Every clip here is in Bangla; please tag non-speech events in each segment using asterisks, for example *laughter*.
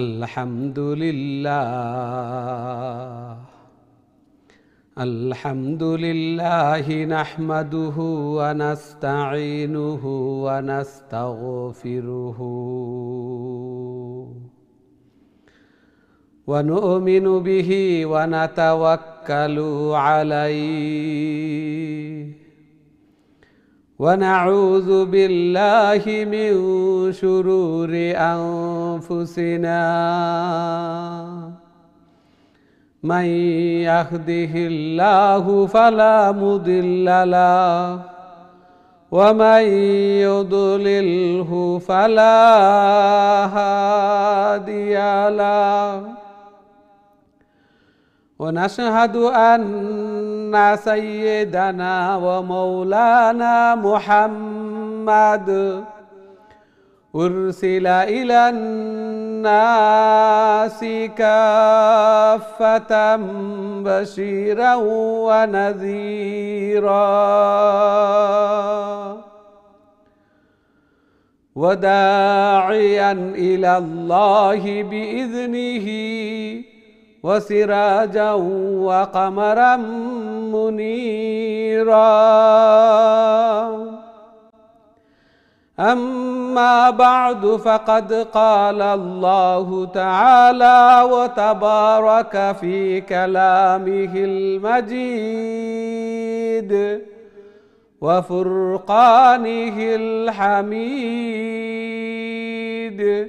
الحمد لله الحمد لله نحمده ونستعينه ونستغفره ونؤمن به ونتوكل عليه ونعوذ بالله من شرور أنفسنا من يهده الله فلا مضل له ومن يضلله فلا هادي له ونشهد أن سيدنا ومولانا محمد ارسل الى الناس كافه بشيرا ونذيرا وداعيا الى الله باذنه وسراجا وقمرا منيرا أما بعد فقد قال الله تعالى وتبارك في كلامه المجيد وفرقانه الحميد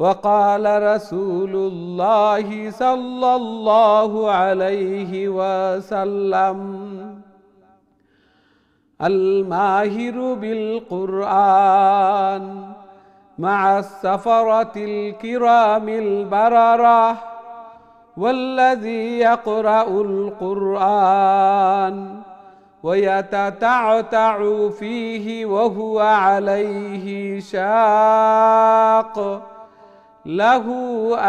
وقال رسول الله صلى الله عليه وسلم الماهر بالقرآن مع السفرة الكرام البررة والذي يقرأ القرآن ويتتعتع فيه وهو عليه شاق له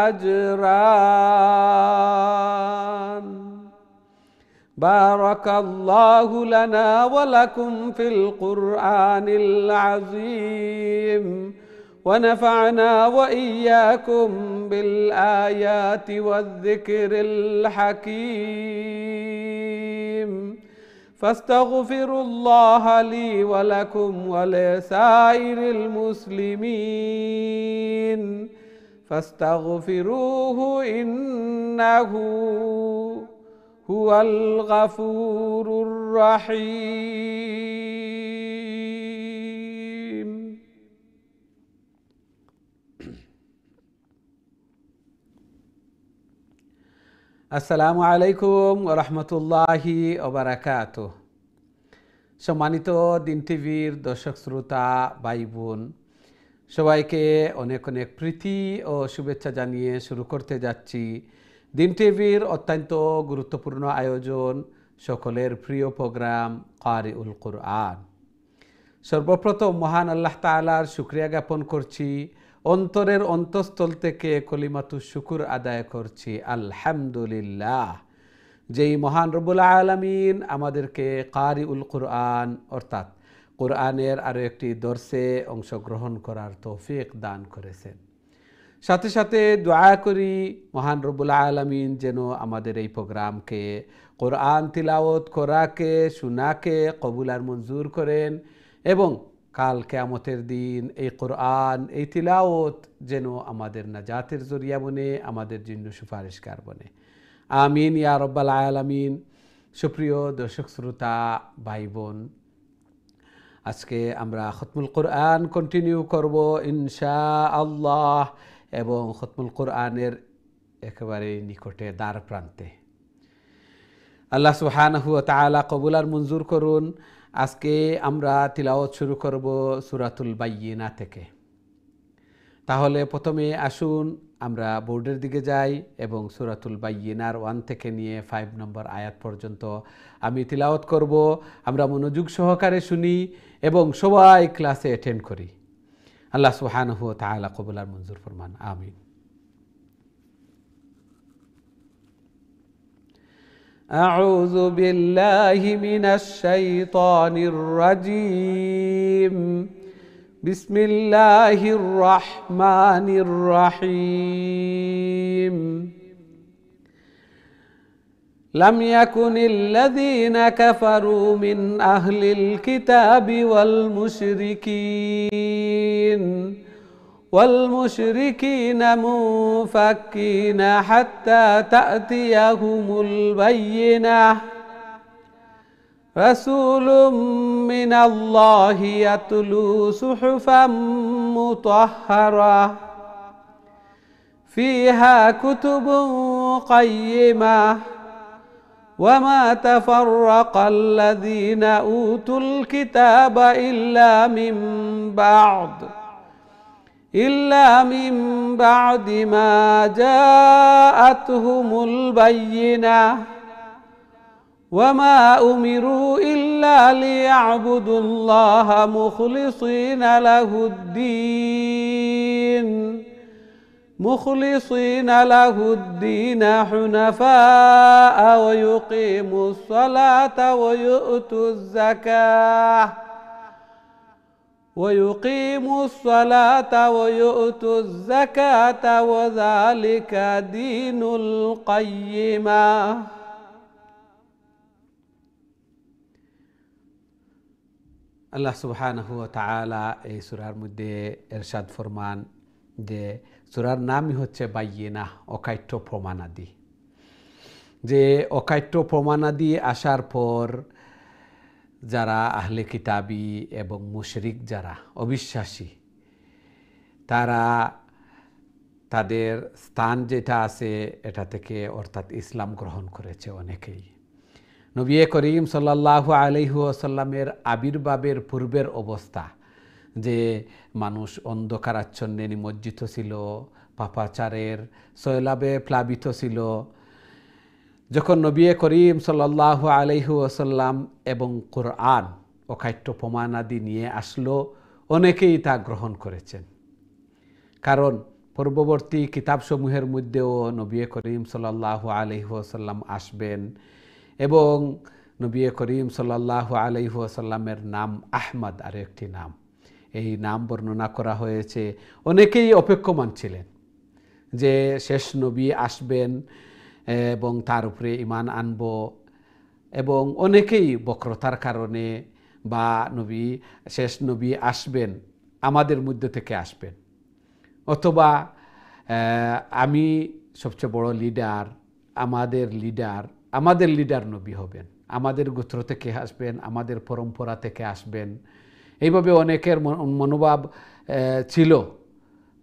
أجران بارك الله لنا ولكم في القرآن العظيم ونفعنا وإياكم بالآيات والذكر الحكيم فاستغفروا الله لي ولكم ولسائر المسلمين فاستغفروه إنه هو الغفور الرحيم السلام عليكم ورحمة الله وبركاته সম্মানিত দিন টিভির দর্শক শ্রোতা ভাই বোন সবাইকে অনেক অনেক প্রীতি ও শুভেচ্ছা জানিয়ে শুরু করতে যাচ্ছি দিন টিভির অত্যন্ত গুরুত্বপূর্ণ আয়োজন সকলের প্রিয় প্রোগ্রাম কারি উল কোরআন সর্বপ্রথম মহান আল্লাহ তালার শুক্রিয়া জ্ঞাপন করছি অন্তরের অন্তঃস্থল থেকে কলিমাতু শুকুর আদায় করছি আলহামদুলিল্লাহ যেই মহান রবুল আলমিন আমাদেরকে কারি উল কোরআন অর্থাৎ কোরআনের আরও একটি দর্শে অংশগ্রহণ করার তৌফিক দান করেছেন সাথে সাথে দয়া করি মহান রবুল আলমিন যেন আমাদের এই প্রোগ্রামকে কোরআন তিলাওত করাকে শোনাকে কবুল আর মঞ্জুর করেন এবং কাল কেয়ামতের দিন এই কোরআন এই তিলাওত যেন আমাদের নাজাতের জরিয়া বনে আমাদের জন্য সুপারিশকার বনে আমিন ইয়া রব্বাল আলামিন সুপ্রিয় দর্শক শ্রোতা ভাই বোন আজকে আমরা খতমুল কোরআন কন্টিনিউ করব ইনশা আল্লাহ এবং খতমুল কোরআনের একেবারে নিকটে দ্বার প্রান্তে আল্লাহ সুহানহু তালা কবুলার মঞ্জুর করুন আজকে আমরা তিলাওয়াত শুরু করব সুরাতুল বাইনা থেকে তাহলে প্রথমে আসুন আমরা বোর্ডের দিকে যাই এবং সুরাতুল বাইনার ওয়ান থেকে নিয়ে ফাইভ নম্বর আয়াত পর্যন্ত আমি তিলাওয়াত করব আমরা মনোযোগ সহকারে শুনি এবং সবাই ক্লাসে অ্যাটেন্ড করি আল্লাহ সুবহানাহু ওয়া তাআলা কবুল আর মঞ্জুর ফরমান আমিন أعوذ بالله من الشيطان الرجيم بسم الله الرحمن الرحيم لم يكن الذين كفروا من أهل الكتاب والمشركين والمشركين منفكين حتى تأتيهم البينة رسول من الله يتلو صحفا مطهرة فيها كتب قيمه وما تفرق الذين أوتوا الكتاب إلا من بعد إلا من بعد ما جاءتهم البينة وما أمروا إلا ليعبدوا الله مخلصين له الدين مخلصين له الدين حنفاء ويقيموا الصلاة ويؤتوا الزكاة ويقيموا الصلاة ويؤتوا الزكاة وذلك دين القيمة الله سبحانه وتعالى إيه سرار مدى ارشاد فرمان যে সুরার নামই হচ্ছে বাইয়েনা অকাঠ্য প্রমাণাদি যে অকাট্য প্রমাণাদি আসার পর যারা আহলে কিতাবি এবং মুশরিক যারা অবিশ্বাসী তারা তাদের স্থান যেটা আছে এটা থেকে অর্থাৎ ইসলাম গ্রহণ করেছে অনেকেই নবী করিম সাল্লাহ আলহু আসাল্লামের আবির্ভাবের পূর্বের অবস্থা যে মানুষ আচ্ছন্নে নিমজ্জিত ছিল পাপাচারের সৈলাবে প্লাবিত ছিল যখন নবিয়ে করিম সাল্লাহ আলহু আসাল্লাম এবং কোরআন অকাট্য প্রমাণ আদি নিয়ে আসলো অনেকেই তা গ্রহণ করেছেন কারণ পূর্ববর্তী কিতাবসমূহের মধ্যেও নবিয়ে করিম সাল্লাহ আসাল্লাম আসবেন এবং নবিয়ে করিম সাল্লাহ আসাল্লামের নাম আহমদ আর একটি নাম এই নাম বর্ণনা করা হয়েছে অনেকেই অপেক্ষমান ছিলেন যে শেষ নবী আসবেন এবং তার উপরে ইমান আনব এবং অনেকেই বক্রতার কারণে বা নবী শেষ নবী আসবেন আমাদের মধ্যে থেকে আসবেন অথবা আমি সবচেয়ে বড় লিডার আমাদের লিডার আমাদের লিডার নবী হবেন আমাদের গোত্র থেকে আসবেন আমাদের পরম্পরা থেকে আসবেন এইভাবে অনেকের মনোভাব ছিল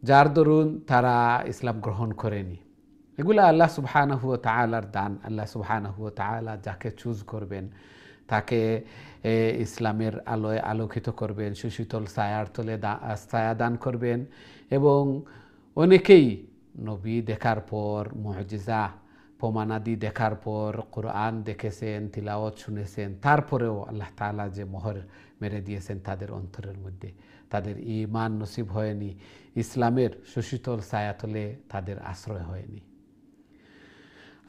যার দরুন তারা ইসলাম গ্রহণ করেনি এগুলো আল্লাহ সুবহানাহু তালার দান আল্লাহ সুবহানাহু তালা যাকে চুজ করবেন তাকে ইসলামের আলোয় আলোকিত করবেন সুশীতল ছায়ার তলে ছায়া দান করবেন এবং অনেকেই নবী দেখার পর মহজিজা প্রমাণাদি দেখার পর কোরআন দেখেছেন তিলাওয়াত শুনেছেন তারপরেও আল্লাহ তালা যে মোহর মেরে দিয়েছেন তাদের অন্তরের মধ্যে তাদের ইমান নসিব হয়নি ইসলামের সুশীতল ছায়াতলে তাদের আশ্রয় হয়নি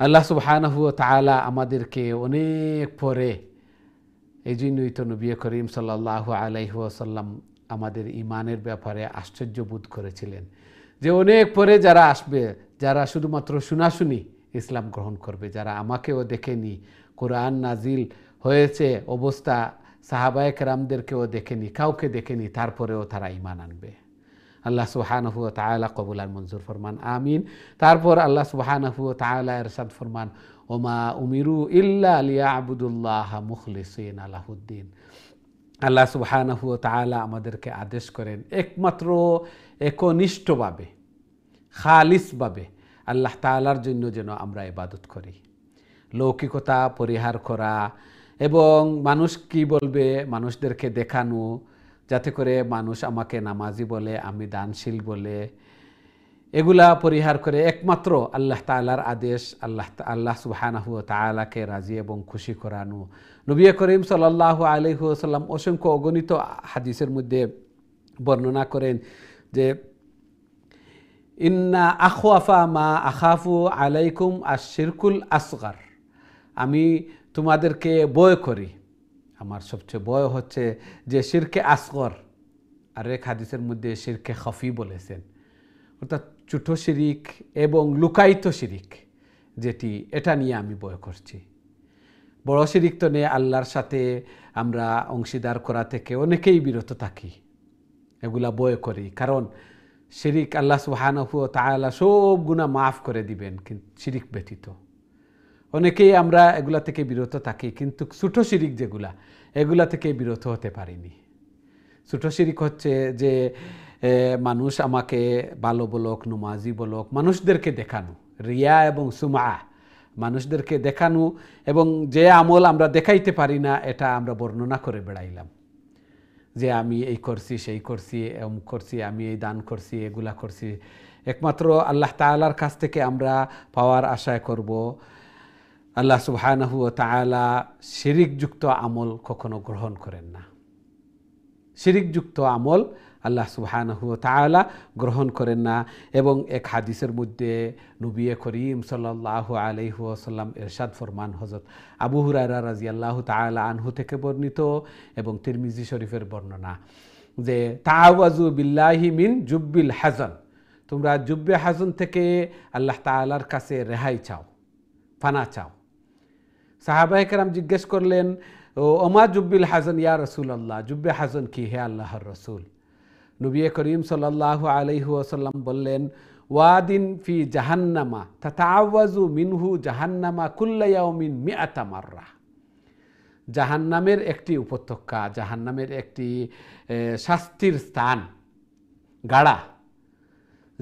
আল্লাহ সুবহানাহু তালা আমাদেরকে অনেক পরে এই জন্যই তো নবী করিম সাল্লাহ সাল্লাম আমাদের ইমানের ব্যাপারে আশ্চর্য বোধ করেছিলেন যে অনেক পরে যারা আসবে যারা শুধুমাত্র শুনাশুনি ইসলাম গ্রহণ করবে যারা আমাকেও দেখেনি কোরআন নাজিল হয়েছে অবস্থা সাহাবায়ক রামদেরকেও দেখেনি কাউকে দেখেনি তারপরেও তারা ইমান আনবে আল্লাহ সুবাহানহু তালা কবুল আর মঞ্জুর ফরমান আমিন তারপর আল্লাহ সুবাহানহু তালা এরশাদ ফরমান ওমা উমিরু ইল্লা আলিয়া আবুদুল্লাহ মুখলিসিন আলাহুদ্দিন আল্লাহ সুবাহানহু তালা আমাদেরকে আদেশ করেন একমাত্র একনিষ্ঠভাবে খালিসভাবে আল্লাহ তালার জন্য যেন আমরা ইবাদত করি লৌকিকতা পরিহার করা এবং মানুষ কি বলবে মানুষদেরকে দেখানো যাতে করে মানুষ আমাকে নামাজি বলে আমি দানশীল বলে এগুলা পরিহার করে একমাত্র আল্লাহ তালার আদেশ আল্লাহ আল্লাহ সুবাহানাহু তালাকে রাজি এবং খুশি করানো নবিয়া করিম সাল্লাহ আলহিহাসাল্লাম অসংখ্য অগণিত হাদিসের মধ্যে বর্ণনা করেন যে ইন্না আফা মা আখাফু আলাইকুম আশিরকুল আসগার আমি তোমাদেরকে বয় করি আমার সবচেয়ে বয় হচ্ছে যে শিরকে আসগর আর রেখ হাদিসের মধ্যে শিরকে খফি বলেছেন অর্থাৎ ছোটো শিরিক এবং লুকায়িত শিরিক যেটি এটা নিয়ে আমি বয় করছি বড় শিরিক তো নিয়ে আল্লাহর সাথে আমরা অংশীদার করা থেকে অনেকেই বিরত থাকি এগুলা বয় করি কারণ শিরিক আল্লাহ সুহানহু তালা সব গুণা মাফ করে দিবেন কিন্তু শিরিক ব্যতীত অনেকেই আমরা এগুলা থেকে বিরত থাকি কিন্তু ছোটো শিরিক যেগুলা এগুলা থেকে বিরত হতে পারিনি ছোটো শিরিক হচ্ছে যে মানুষ আমাকে ভালো বলক নমাজি বলক মানুষদেরকে দেখানো রিয়া এবং সুমা মানুষদেরকে দেখানো এবং যে আমল আমরা দেখাইতে পারি না এটা আমরা বর্ণনা করে বেড়াইলাম যে আমি এই করছি সেই করছি এম করছি আমি এই দান করছি এগুলা করছি একমাত্র আল্লাহ তালার কাছ থেকে আমরা পাওয়ার আশায় করব আল্লাহ সুবহানাহু তালা শিরিকযুক্ত আমল কখনো গ্রহণ করেন না শিরিকযুক্ত আমল আল্লাহ সুবহানাহু তালা গ্রহণ করেন না এবং এক হাদিসের মধ্যে নবী করিম সাল্লাহ আলহুসাল্লাম এরশাদ ফরমান হজরত আবু হুরারা রাজি আল্লাহ তালা আনহু থেকে বর্ণিত এবং তিরমিজি শরীফের বর্ণনা যে তাওয়াজু বিল্লাহি মিন জুব্বিল হাজন তোমরা জুব্বে হাজন থেকে আল্লাহ তালার কাছে রেহাই চাও ফানা চাও সাহাবাহাম জিজ্ঞেস করলেন ওমা জুব্বিল হাজন ইয়া রসুল আল্লাহ জুব্বে হাজন কি হে আল্লাহর রসুল নবী করিম সাল্লাহ আলহু আসাল্লাম বললেন ওয়াদিন ফি জাহান্নামা তথা আওয়াজু মিনহু জাহান্নামা কুল্লায়াউমিন মিয়াতা মাররা জাহান্নামের একটি উপত্যকা জাহান্নামের একটি শাস্তির স্থান গাড়া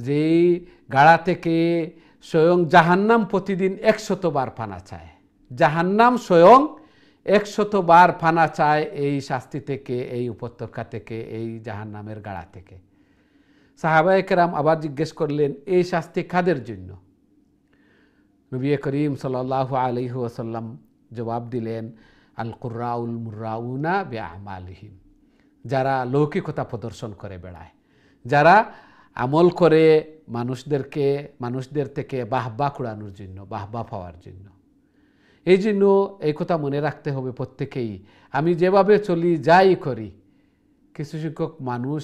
যেই গাড়া থেকে স্বয়ং জাহান্নাম প্রতিদিন একশতবার পানা চায় জাহান্নাম স্বয়ং একশতবার ফানা চায় এই শাস্তি থেকে এই উপত্যকা থেকে এই জাহান্নামের গাড়া থেকে সাহাবায়কেরাম আবার জিজ্ঞেস করলেন এই শাস্তি খাদের জন্য নবী করিম সাল আলহু আসাল্লাম জবাব দিলেন আল কুর্রাউল মুরাউনা বে আমালহিম যারা লৌকিকতা প্রদর্শন করে বেড়ায় যারা আমল করে মানুষদেরকে মানুষদের থেকে বাহবা কুড়ানোর জন্য বাহবা পাওয়ার জন্য এই জন্য এই কথা মনে রাখতে হবে প্রত্যেকেই আমি যেভাবে চলি যাই করি কিছু শিক্ষক মানুষ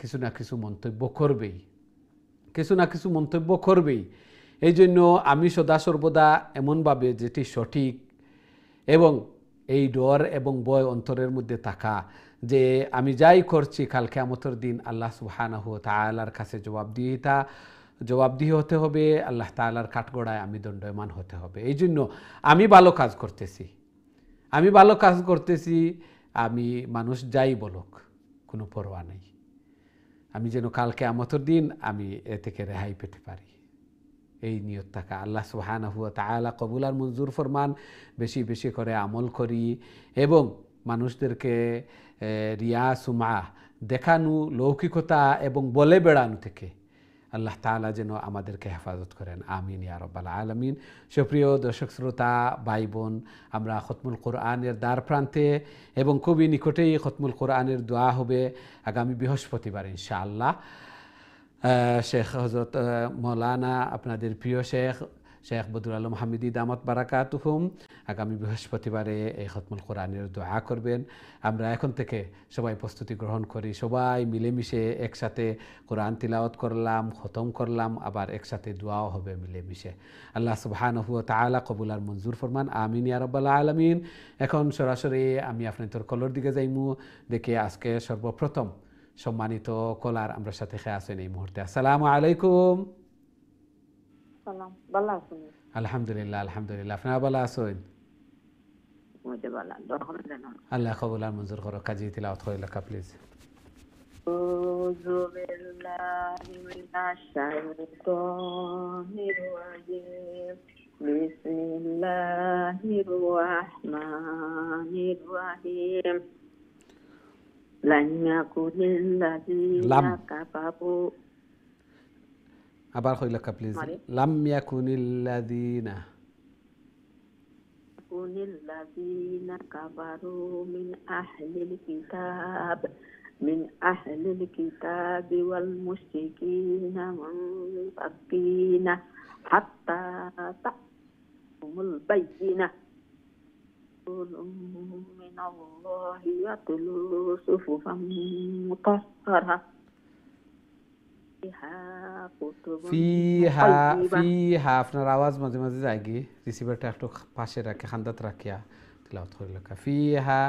কিছু না কিছু মন্তব্য করবেই কিছু না কিছু মন্তব্য করবেই এই জন্য আমি সদা সর্বদা এমনভাবে যেটি সঠিক এবং এই ডর এবং বয় অন্তরের মধ্যে থাকা যে আমি যাই করছি কালকে আমতর দিন আল্লাহ তা আল্লাহর কাছে জবাব দিয়ে তা জবাবদিহি হতে হবে আল্লাহ তালার কাঠগড়ায় আমি দণ্ডয়মান হতে হবে এই জন্য আমি ভালো কাজ করতেছি আমি ভালো কাজ করতেছি আমি মানুষ যাই বলক কোনো পরোয়া নেই আমি যেন কালকে আমতর দিন আমি এ থেকে রেহাই পেতে পারি এই নিয়ত থাকা আল্লাহ সুহানা হুয়া তা কবুল আর মঞ্জুর ফরমান বেশি বেশি করে আমল করি এবং মানুষদেরকে রিয়া সুমা দেখানো লৌকিকতা এবং বলে বেড়ানো থেকে আল্লাহ তালা যেন আমাদেরকে হেফাজত করেন আমিন রব্বাল আলমিন সুপ্রিয় দর্শক শ্রোতা ভাই বোন আমরা খতমুল কোরআনের দ্বার প্রান্তে এবং খুবই নিকটেই খতমুল কোরআনের দোয়া হবে আগামী বৃহস্পতিবার ইনশাআল্লাহ শেখ হজরত মৌলানা আপনাদের প্রিয় শেখ শেখ বদুল আলম হামিদি দামত তুহুম আগামী বৃহস্পতিবারে এই হতমুল কোরআনের দোয়া করবেন আমরা এখন থেকে সবাই প্রস্তুতি গ্রহণ করি সবাই মিলেমিশে একসাথে কোরআন তিলাওয়াত করলাম খতম করলাম আবার একসাথে দোয়াও হবে মিলেমিশে আল্লাহ সুবাহানহু তালা কবুল আর মঞ্জুর ফরমান আমিন ইয়ারবাল্লা আলমিন এখন সরাসরি আমি তোর কলর দিকে যাইমু দেখে আজকে সর্বপ্রথম সম্মানিত কলার আমরা সাথে খেয়ে আসেন এই মুহূর্তে আসসালামু আলাইকুম السلام بلا الحمد لله الحمد لله فنا بلا سوين الله خبر لنا منزل خرو كذي تلا أدخل لك بليز بسم الله الرحمن الرحيم لن يكن الذين كفروا عبارة أخرى لك بليز لم يكن الذين يكن الذين كفروا من أهل الكتاب من أهل الكتاب والمشركين منفقين حتى تأتهم البينة رسول من الله يتلو صفوفا مطهرة আপনার আওয়াজ মাঝে মাঝে যায় গিয়ে রিসিভারটা একটু পাশে রাখে খান্দাত রাখিয়া তিলাওয়াত করে লেখা ফিহা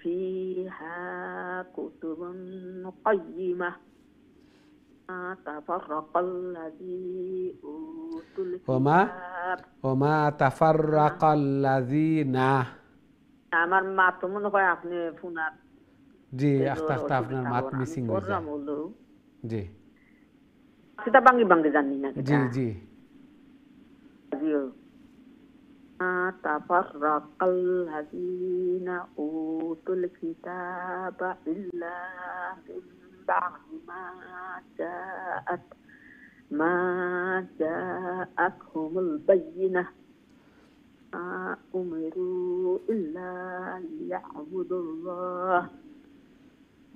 فيها আমার মনে হয় আপনি জি আস্তে আস্তে আপনার মাত মিসিং হয়ে যায় जी kita بانغي banggi jannina kita. जी जी تفرق الذين أوتوا الكتاب إلا من بعد ما جاءت ما جاءتهم البينة ما أمروا إلا ليعبدوا الله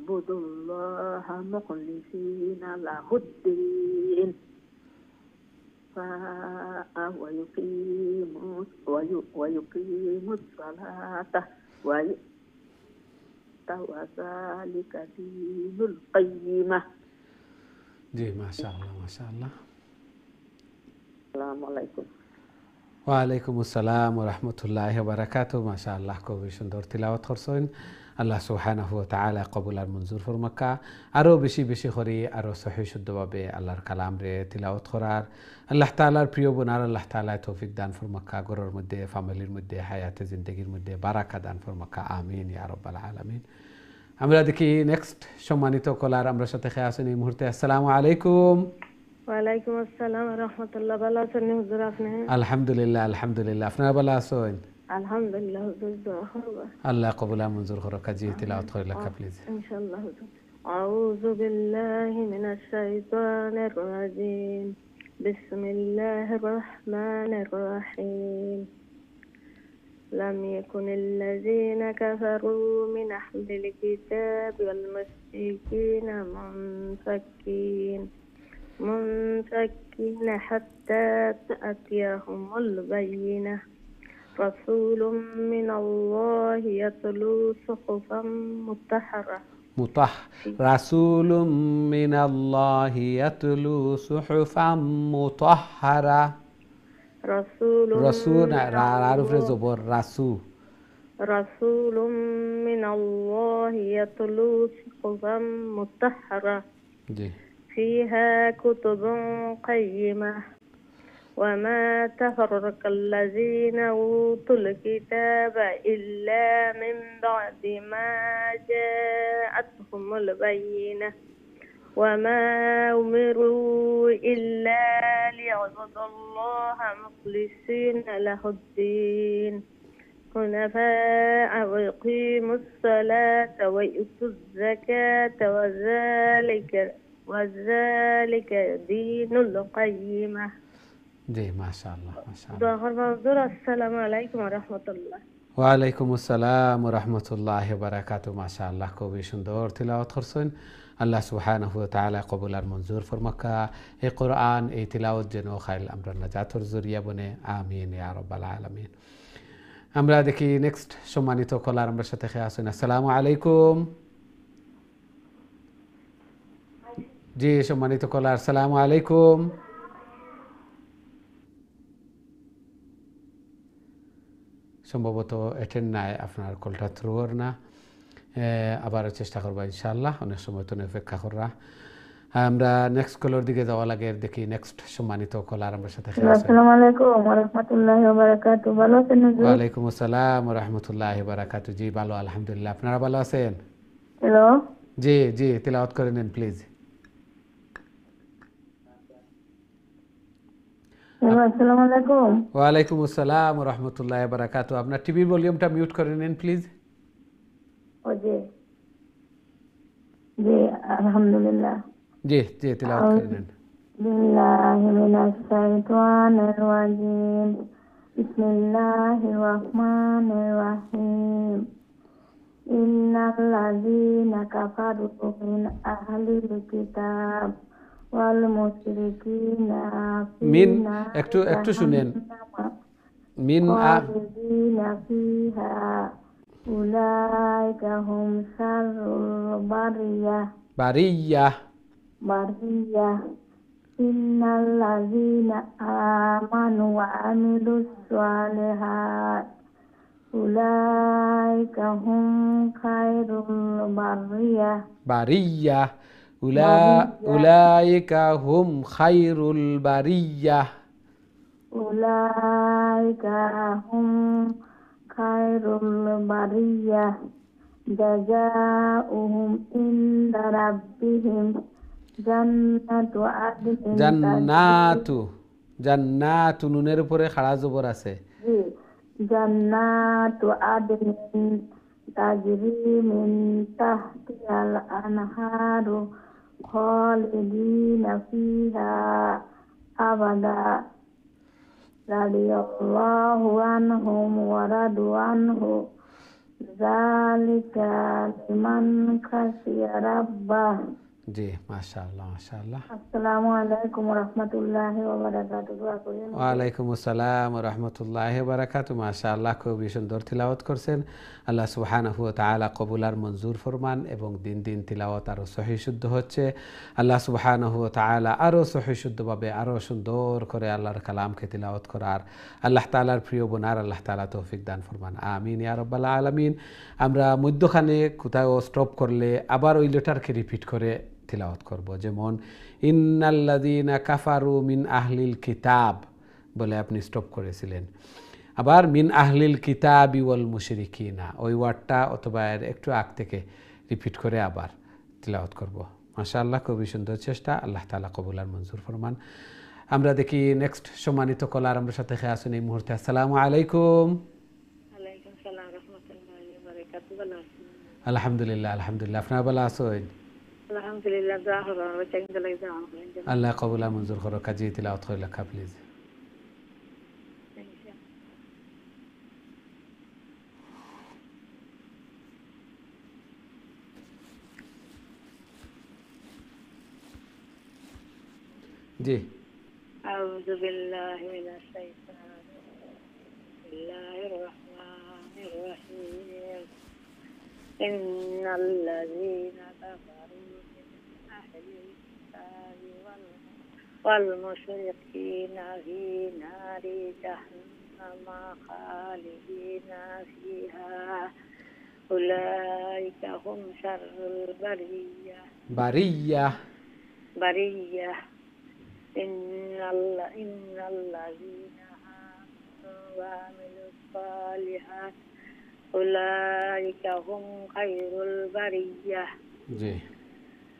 اعبدوا الله مخلصين له الدين ويقيموا ويقيم الصلاة وذلك دين القيمة دي ما شاء الله ما شاء الله السلام عليكم ওয়ালাইকুম আসসালাম রহমতুল্লাহ বারাকাতু মাশা আল্লাহ সুন্দর তিলাওয়াত করছেন আল্লাহ সুহানাহ তালা কবুল আর মঞ্জুর ফরমাক্কা আরও বেশি বেশি করি আরও সহি আল্লাহর কালাম রে তিলাওত করার আল্লাহ তালার প্রিয় বোন আর আল্লাহ তালায় তৌফিক দান ফরমাক্কা গরুর মধ্যে ফ্যামিলির মধ্যে হায়াতে জিন্দগির মধ্যে বারাকা দান ফরমাক্কা আমিন ইয়ারব্বাল আলমিন আমরা দেখি নেক্সট সম্মানিত কলার আমরা সাথে খেয়ে আসেন এই মুহূর্তে আসসালামু আলাইকুম ওয়ালাইকুম আসসালাম রহমতুল্লাহ আলহামদুলিল্লাহ আলহামদুলিল্লাহ আপনারা ভালো আছেন আলহামদুলিল্লাহ হুজুর দোয়া করব আল্লাহ কবুলা মঞ্জুর করো لا তিলাওয়াত لك بليز إن شاء الله أعوذ بالله من الشيطان الرجيم بسم الله الرحمن الرحيم لم يكن الذين كفروا من أهل الكتاب والمشركين منفكين منفكين حتى تأتيهم البينة رسول من الله يتلو صحفا مطهرة مطح رسول من الله يتلو صحفا مطهرة رسول رسول عارف رزبور رسول رسول من الله يتلو صحفا مطهرة فيها كتب قيمة وما تفرق الذين أوتوا الكتاب إلا من بعد ما جاءتهم البينة وما أمروا إلا ليعبدوا الله مخلصين له الدين حنفاء ويقيموا الصلاة ويؤتوا الزكاة وذلك وذلك دين القيمة জি মাশাআল্লাহ মাশাআল্লাহ আসসালামু আলাইকুম ওয়া রাহমাতুল্লাহ ওয়া আলাইকুম আসসালাম ওয়া রাহমাতুল্লাহি ওয়া বারাকাতুহু সুন্দর তিলাওয়াত করছেন আল্লাহ সুবহানাহু ওয়া তাআলা কবুল আর মঞ্জুর ফরমাক্কা এই কোরআন এই তিলাওয়াত যেন খাইল আমরা নাজাতর জরিয়া বনে আমিন ইয়া রাব্বাল আলামিন আমরা দেখি নেক্সট সম্মানিত কলার আমরা সাথে খেয়ে আসুন আসসালামু আলাইকুম জি সম্মানিত কলার আসসালামু আলাইকুম সম্ভবত এটেন নাই আপনার কলটা থ্রু হর না আবার চেষ্টা করবা ইনশাল্লাহ অনেক সময় তো অপেক্ষা কররা আমরা নেক্সট কলর দিকে যাওয়া লাগে দেখি নেক্সট সম্মানিত কলার আমার সাথে আসসালামু আলাইকুম ওয়া রাহমাতুল্লাহি ওয়া বারাকাতু ভালো আছেন ওয়া আলাইকুম আসসালাম ওয়া রাহমাতুল্লাহি ওয়া বারাকাতু জি ভালো আলহামদুলিল্লাহ আপনারা ভালো আছেন হ্যালো জি জি তেলাওয়াত করে নিন প্লিজ ওয়ালাইকুম আসসালাম রহমতুল্লাহ বারাকাতু আপনার টিভির ভলিউমটা মিউট করে নিন প্লিজ আলহামদুলিল্লাহ জি জি তিলাওয়াত করে নিন বিল্লাহি মিনাশ শাইতানির রাজিম বিসমিল্লাহির রহমানির রহিম ইন্নাল লাযিনা কাফারু মিন আহলিল কিতাব ওয়াল মুশরিকিনা মিন একটু একটু শুনেন মিন আ ফিহা উলাইকা হুম শাররুল বারিয়া বারিয়া বারিয়া ইন্নাল্লাযীনা আমানু ওয়া আমিলুস সালিহাত উলাইকা হুম খায়রুল বারিয়া উলা উলাইকা হুম খাইরুল বারিয়া উলাইকা হুম খাইরুল বারিয়া জাজাউহুম ইনদা রাব্বিহিম জান্নাতু আদনিন জান্নাতু জান্নাতু নুনের উপরে খাড়া জবর আছে জান্নাতু আদনিন তাজরি মিন তাহতিহাল আনহারু خالدين فيها أبدا رضي الله عنهم ورضوا عنه ذلك لمن خشي ربه জি মাশাআল্লাহ মাশাআল্লাহ আসসালামু আলাইকুম রাহমাতুল্লাহি ওয়া বারাকাতুহু দোয়া করেন ওয়া আলাইকুম আসসালাম ওয়া রাহমাতুল্লাহি ওয়া বারাকাতুহু মাশাআল্লাহ খুবই সুন্দর তিলাওয়াত করছেন আল্লাহ সুবহানাহু ওয়া তাআলা কবুল আর মঞ্জুর ফরমান এবং দিন দিন তিলাওয়াত আরো সহি শুদ্ধ হচ্ছে আল্লাহ সুবহানাহু ওয়া তাআলা আরো সহি শুদ্ধভাবে আরো সুন্দর করে আল্লাহর কালামকে তিলাওয়াত করার আল্লাহ তাআলার প্রিয় বোনার আল্লাহ তাআলা তৌফিক দান ফরমান আমিন ইয়া রাব্বাল আলামিন আমরা মধ্যখানে কোথাও স্টপ করলে আবার ওই লেটারকে রিপিট করে তিলাওয়াত করব যেমন ইন্নাল্লাদিনা কাফারু মিন আহলিল কিতাব বলে আপনি স্টপ করেছিলেন আবার মিন আহলিল কিতাব ইউল না ওই ওয়ার্ডটা অথবা এর একটু আগ থেকে রিপিট করে আবার তিলাওয়াত করব মাসা আল্লাহ খুবই সুন্দর চেষ্টা আল্লাহ তালা কবুল আর মঞ্জুর ফরমান আমরা দেখি নেক্সট সম্মানিত কলার আমরা সাথে খেয়ে আসুন এই মুহূর্তে আসসালামু আলাইকুম আলহামদুলিল্লাহ আলহামদুলিল্লাহ আপনার ভালো আসুন الحمد لله ظاهر وتعين الله يزعم الله قبول من زر خرو كجيت لا أدخل لك قبلي جي أعوذ بالله من الشيطان الله الرحمن الرحيم إن الذين كفروا والمشرقين في نار جهنم خالدين فيها أولئك هم شر البرية برية برية إن الله إن الذين آمنوا وعملوا الصالحات أولئك هم خير البرية جي.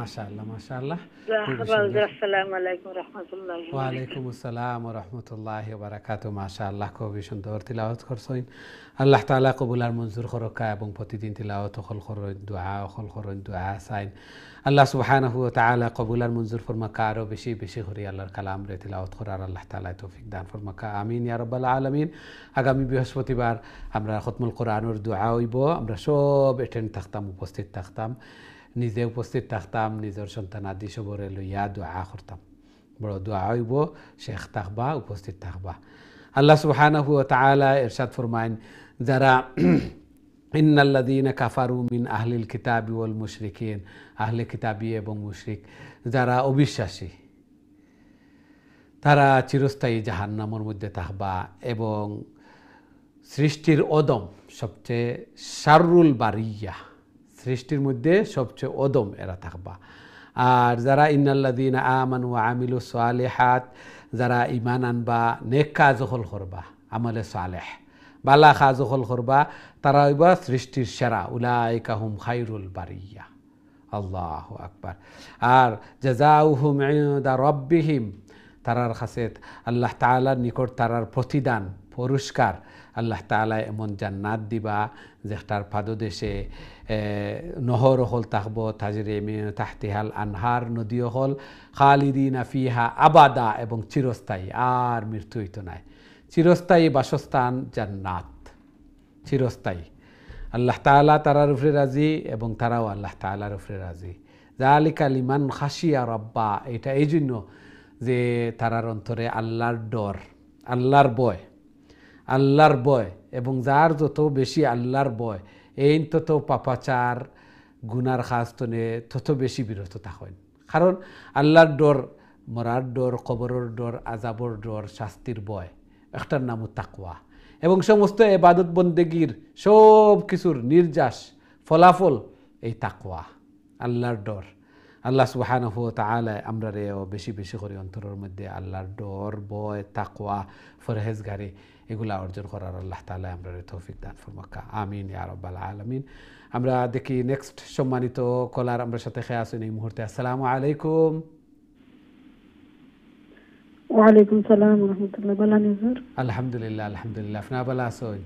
মাশাআল্লাহ মাশাআল্লাহ ওয়ালাইকুম আসসালাম রহমতুল্লাহ বারাকাতু মাশাআল্লাহ খুবই সুন্দর তিলাওয়াত করছেন আল্লাহ তাআলা কবুলার মঞ্জুর খরকা এবং প্রতিদিন তিলাওয়াত অকল খরচ দোয়া অকল খরচ দোয়া সাইন আল্লাহ সুবহানাহু ওয়া তাআলা কবুলার মঞ্জুর ফরমাকা আরও বেশি বেশি করে আল্লাহর কালাম রে তিলাওয়াত করার আল্লাহ তাআলা তৌফিক দান ফরমাকা আমিন ইয়া রাব্বাল আলামিন আগামী বৃহস্পতিবার আমরা খতমুল কোরআনের দোয়া হইব আমরা সব এটেন্ড থাকতাম উপস্থিত থাকতাম নিজে উপস্থিত থাকতাম নিজের সন্তান আদি সবরে লইয়া দোয়া করতাম বড় দোয়া হইব শেখ থাকবা উপস্থিত থাকবা আল্লাহ সুবহানাহু ওয়া এরশাদ ইরশাদ ফরমায়েন যারা ইন্নাল্লাদিন কাফারু মিন আহলিল কিতাবি ওয়াল মুশরিকিন আহলে কিতাবি এবং মুশরিক যারা অবিশ্বাসী তারা চিরস্থায়ী জাহান্নামের মধ্যে থাকবা এবং সৃষ্টির অদম সবচেয়ে সারুল বারিয়া সৃষ্টির মধ্যে সবচেয়ে অদম এরা থাকবা আর যারা ইন্নাল্লাদিন আমানু আমিলু সালেহাত যারা ইমান আনবা নেক কাজ হল করবা আমলে সালেহ বালা কাজ জহল করবা তারা হইবা সৃষ্টির সেরা উলাই কাহুম খাইরুল বারিয়া আল্লাহ আকবার আর জাজাউহুম দা রব্বিহিম তারার কাছে আল্লাহ তালার নিকট তারার প্রতিদান পুরস্কার আল্লাহ তালা এমন জান্নাত দিবা যে তার পাদদেশে নহর হল তাহব তাজরে তাহতেহাল আনহার নদীও হল খালিদিন আফিহা আবাদা এবং চিরস্থায়ী আর মৃত্যু হইত নাই চিরস্থায়ী বাসস্থান জান্নাত চিরস্থায়ী আল্লাহ তালা তারা রুফরে রাজি এবং তারাও আল্লাহ তালা রুফরে রাজি জালিকা খাসি খাসিয়া রব্বা এটা এই জন্য যে তারার অন্তরে আল্লাহর ডর আল্লাহর বয় আল্লাহর বয় এবং যার যত বেশি আল্লাহর বয় এই তত পাপাচার গুনার খাস্তনে তত বেশি বিরত থাকেন কারণ আল্লাহর ডর মরার ডর কবরের ডর আজাবর ডর শাস্তির বয় একটার নাম তাকুয়া এবং সমস্ত এবাদত বন্দেগীর সব কিছুর নির্যাস ফলাফল এই তাকুয়া আল্লাহর ডর আল্লাহ সুহান হো তালায় আমরা রেও বেশি বেশি করে অন্তরের মধ্যে আল্লাহর ডর বয় তাকুয়া ফরহেজগারি এগুলা অর্জন করার আল্লাহ তালা আমরা তৌফিক দান ফরমাক্কা আমিন ইয়ারব্বাল আলমিন আমরা দেখি নেক্সট সম্মানিত কলার আমরা সাথে খেয়ে আসুন এই মুহূর্তে আসসালামু আলাইকুম ওয়ালাইকুম সালাম রহমতুল্লাহ বালা নিজার আলহামদুলিল্লাহ আলহামদুলিল্লাহ আপনি বালা আসুন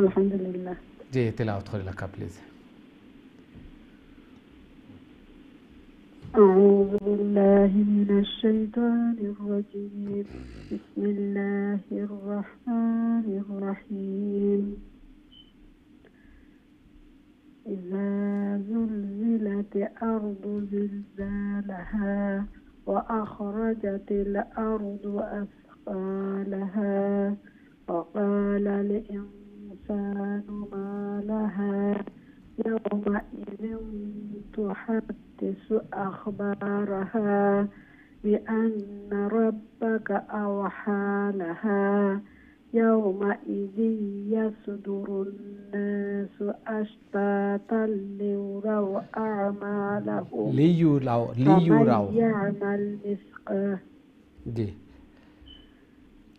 আলহামদুলিল্লাহ জি তেলাওয়াত করে লাখা প্লিজ أعوذ بالله من الشيطان الرجيم بسم الله الرحمن الرحيم إذا زلزلت أرض زلزالها وأخرجت الأرض أثقالها وقال الإنسان ما لها يومئذ تحدث أخبارها بأن ربك أوحى لها يومئذ يصدر الناس أشتاتا ليروا أعمالهم ليروا ليروا يعمل مثقال دي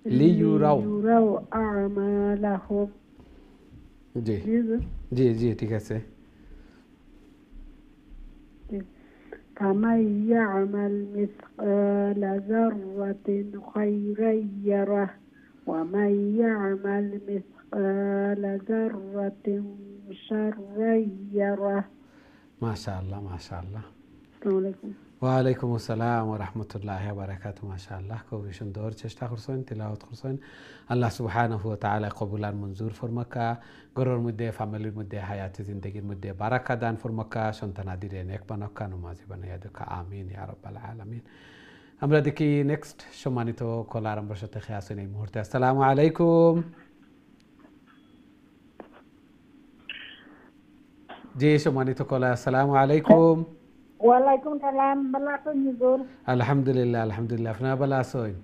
ليروا ليروا أعمالهم دي دي دي تيكاسي فمن يعمل مثقال ذرة خيرا يره ومن يعمل مثقال ذرة شرا يره ما شاء الله ما شاء الله السلام عليكم ওয়ালাইকুম আসসালাম রহমতুল্লাহ বারাকাত মাশাআল্লাহ খুবই সুন্দর চেষ্টা করছেন তিলাওয়াত করছেন আল্লাহ সুবহান হুয়া তালা কবুলার মঞ্জুর ফরমাকা ঘরের মধ্যে ফ্যামিলির মধ্যে হায়াতে জিন্দগির মধ্যে বারাকা দান ফরমাকা সন্তান আদির নেক বানক্কা নুমাজি বানাইয়া দেখা আমিন ইয়ারব্বাল আলমিন আমরা দেখি নেক্সট সম্মানিত কলার আমার সাথে খেয়ে আসেন এই মুহূর্তে আসসালামু আলাইকুম জি সম্মানিত কলা আসসালামু আলাইকুম وعليكم السلام بلا سوين يقول الحمد لله الحمد لله فنا بلا سوين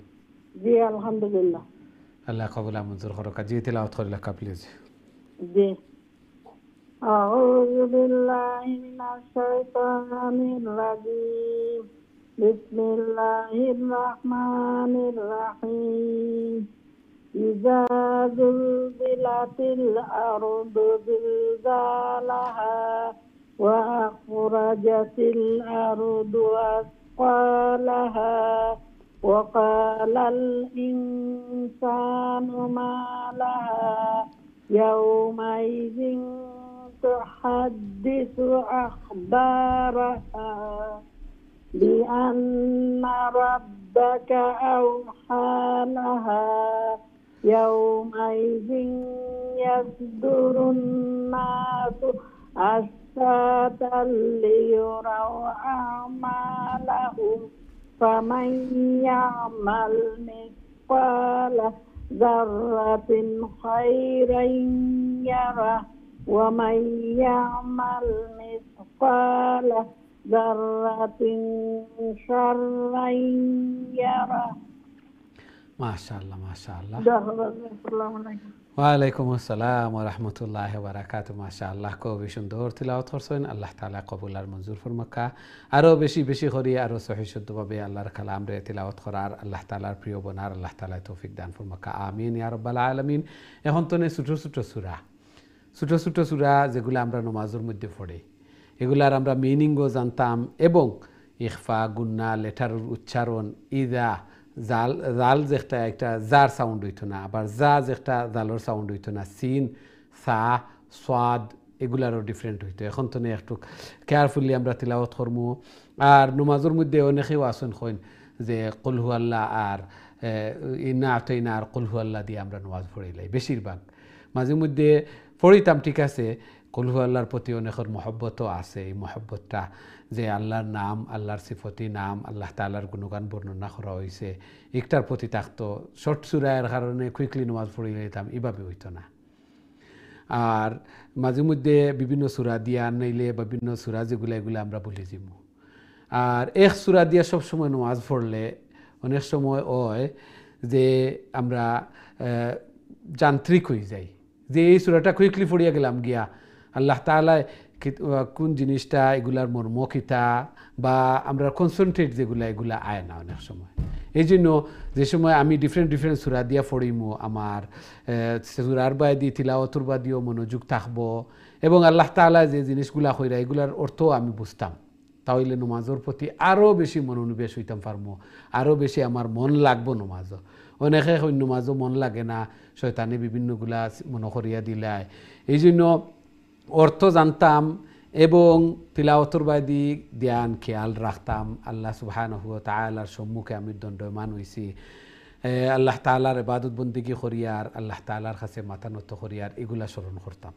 جي الحمد لله الله قبول منظور خروك جي تلا ادخل لك بليز جي أعوذ بالله من الشيطان الرجيم بسم الله الرحمن الرحيم إذا زلزلت الأرض زلزالها وأخرجت الأرض أثقالها وقال الإنسان ما لها يومئذ تحدث أخبارها بأن ربك أوحى لها يومئذ يصدر الناس أرصادا ليروا أعماله فمن يعمل مثقال ذرة خيرا يره ومن يعمل مثقال ذرة شرا يره ما شاء الله ما شاء الله ওয়ালাইকুম আসসালাম রহমতুল্লাহ বারাকাত মাশা আল্লাহ কবি সুন্দর তিলাওত করছেন আল্লাহ তালা কবুলার মঞ্জুর ফরমাক্কা আরও বেশি বেশি করি আরও সহিশুদ্ধভাবে আল্লাহর কালাম রে তিলাওত করার আল্লাহ তালার প্রিয় বনার আল্লাহ তালা তৌফিক দান ফরমাক্কা আমিন ইয়ারব্বাল আলমিন এখন তো নে ছোটো ছোটো সুরা ছোটো ছোটো সুরা যেগুলো আমরা নমাজুর মধ্যে পড়ি এগুলার আমরা মিনিংও জানতাম এবং ইখফা গুন্না লেটার উচ্চারণ ইদা জাল জাল যেটা একটা জার সাউন্ড হইতো না আবার জা যেটা জালর সাউন্ড হইতো না সিন সা স্বাদ এগুলারও ডিফারেন্ট হইতো এখন তো একটু কেয়ারফুলি আমরা তিলাওত করমু আর নমাজের মধ্যে অনেকেও আসন হইন যে কলহু আর ইনা আতইনা আর কলহু দিয়ে আমরা নমাজ পড়িলাই বেশিরভাগ মাঝে মধ্যে পড়িতাম ঠিক আছে কলহু আল্লাহর প্রতি অনেকের মহব্বতও আছে এই মহব্বতটা যে আল্লাহর নাম আল্লাহর সিফতি নাম আল্লাহ তাল্লাহার গুণগান বর্ণনা করা হয়েছে একটার প্রতি থাকতো শর্ট সুরায়ের কারণে কুইকলি নামাজ পড়িয়ে নিতাম এভাবে হইত না আর মাঝে মধ্যে বিভিন্ন সুরা দিয়া নাইলে বা বিভিন্ন সুরা যেগুলো এগুলো আমরা বলে দিব আর এক সুরা দিয়া সবসময় নামাজ পড়লে অনেক সময় হয় যে আমরা যান্ত্রিক হয়ে যাই যে এই সুরাটা কুইকলি পড়িয়া গেলাম গিয়া আল্লাহ তালায় কোন জিনিসটা এগুলার মর্মকিতা বা আমরা কনসেন্ট্রেট যেগুলো এগুলা আয় না অনেক সময় এই জন্য যে সময় আমি ডিফারেন্ট ডিফারেন্ট সুরা দিয়া পড়িমো আমার সুরার বাদি তিলাওয়াতুর বাদিও মনোযোগ থাকবো এবং আল্লাহ তালা যে জিনিসগুলা হইরা এগুলার অর্থ আমি বুঝতাম তাহলে নমাজের প্রতি আরও বেশি মনোনিবেশ হইতাম পারবো আরও বেশি আমার মন লাগবো নমাজ অনেকে নমাজও মন লাগে না শয়তানে বিভিন্নগুলা মনে করিয়া দিলায় এই জন্য অর্থ জানতাম এবং তিলাওতরবাদী ধ্যান খেয়াল রাখতাম আল্লাহ সুবাহান হুয়া তালার সম্মুখে আমি দণ্ডমান হয়েছি আল্লাহ তালার এবাদত বন্দিগি হরিয়ার আল্লাহ তালার কাছে মাথা নত হরিয়ার এগুলা স্মরণ করতাম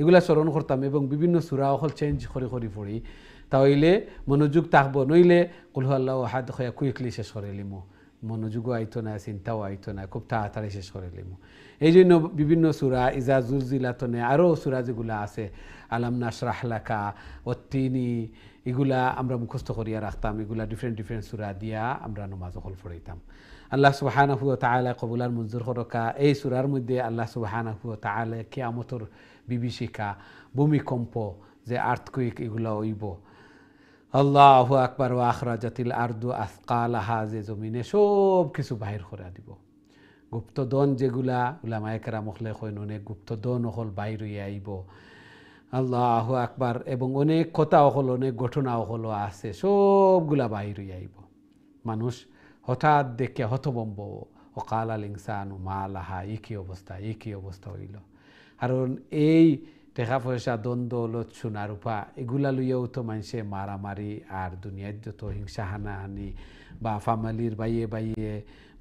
এগুলা স্মরণ করতাম এবং বিভিন্ন সুরা অকল চেঞ্জ করে করে পড়ি তাহলে মনোযোগ তাকবো নইলে কুলহু আল্লাহ হাত হয়ে কুইকলি শেষ করে লিমো মনোযোগও আইতো না চিন্তাও আইতো না খুব তাড়াতাড়ি শেষ করে লিম এই জন্য বিভিন্ন সুরা ইজা জুলজিলাতনে আরও সুরা যেগুলো আছে আলাম নাসরাহলাকা অত্তিনি এগুলা আমরা মুখস্থ করিয়া রাখতাম এগুলা ডিফারেন্ট ডিফারেন্ট সুরা দিয়া আমরা নমাজ হল ফড়াইতাম আল্লাহ সুবাহানাহু তালা কবুলার মঞ্জুর হরকা এই সুরার মধ্যে আল্লাহ সুবাহানাহু তালে কেয়ামতর বিভীষিকা ভূমিকম্প যে আর্থকুইক এগুলা হইব আল্লাহ আকবর ও জাতিল আর্দু আসকাল হাজে জমিনে সব কিছু বাহির করে দিব গুপ্তদন যেগুলা উলামায়কেরা মখলে হইন অনেক গুপ্তদন হল বাইর হইয়া আইব আল্লাহ আকবার এবং অনেক কথা হল অনেক ঘটনা হলো আছে সবগুলা বাহির হইয়া আইব মানুষ হঠাৎ দেখে হতবম্ব ও কাল আল ইনসান এ কি অবস্থা অবস্থা কি অবস্থা হইল কারণ এই টেকা পয়সা দ্বন্দ্ব লত সোনা রূপা এগুলা লইয়াও তো মানুষে মারামারি আর দুনিয়ায় যত হিংসা হানাহানি বা ফামালির বাইয়ে বাইয়ে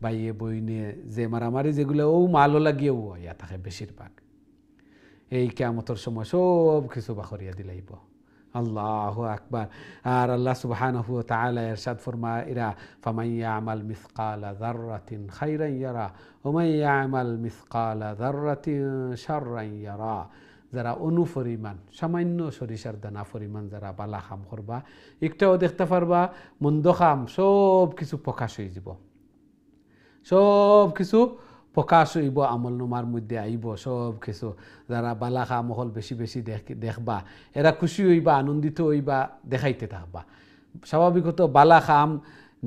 বাইয়ে বইনে যে মারামারি যেগুলো ও মালও লাগিয়েও ইয়া থাকে বেশিরভাগ এই কেমতর সময় সব কিছু বাখরিয়া দিলাইব আল্লাহ আকবার আর আল্লাহ সুবাহান হু তালা এরশাদ ফরমা ইরা ফামাইয়া আমাল মিসকালা জাররাতিন খাইরাইয়ারা ওমাইয়া আমাল মিসকালা জাররাতিন শাররাইয়ারা যারা অনুপরিমাণ সামান্য সরিষার দানা পরিমাণ যারা বালা খাম করবা একটাও দেখতে পারবা মন্দ খাম সব কিছু প্রকাশ হয়ে যাব সব কিছু প্রকাশ হইব আমল নোমার মধ্যে আইব সব কিছু যারা বালা খাম হল বেশি বেশি দেখবা এরা খুশি হইবা আনন্দিত হইবা দেখাইতে থাকবা স্বাভাবিকত বালা খাম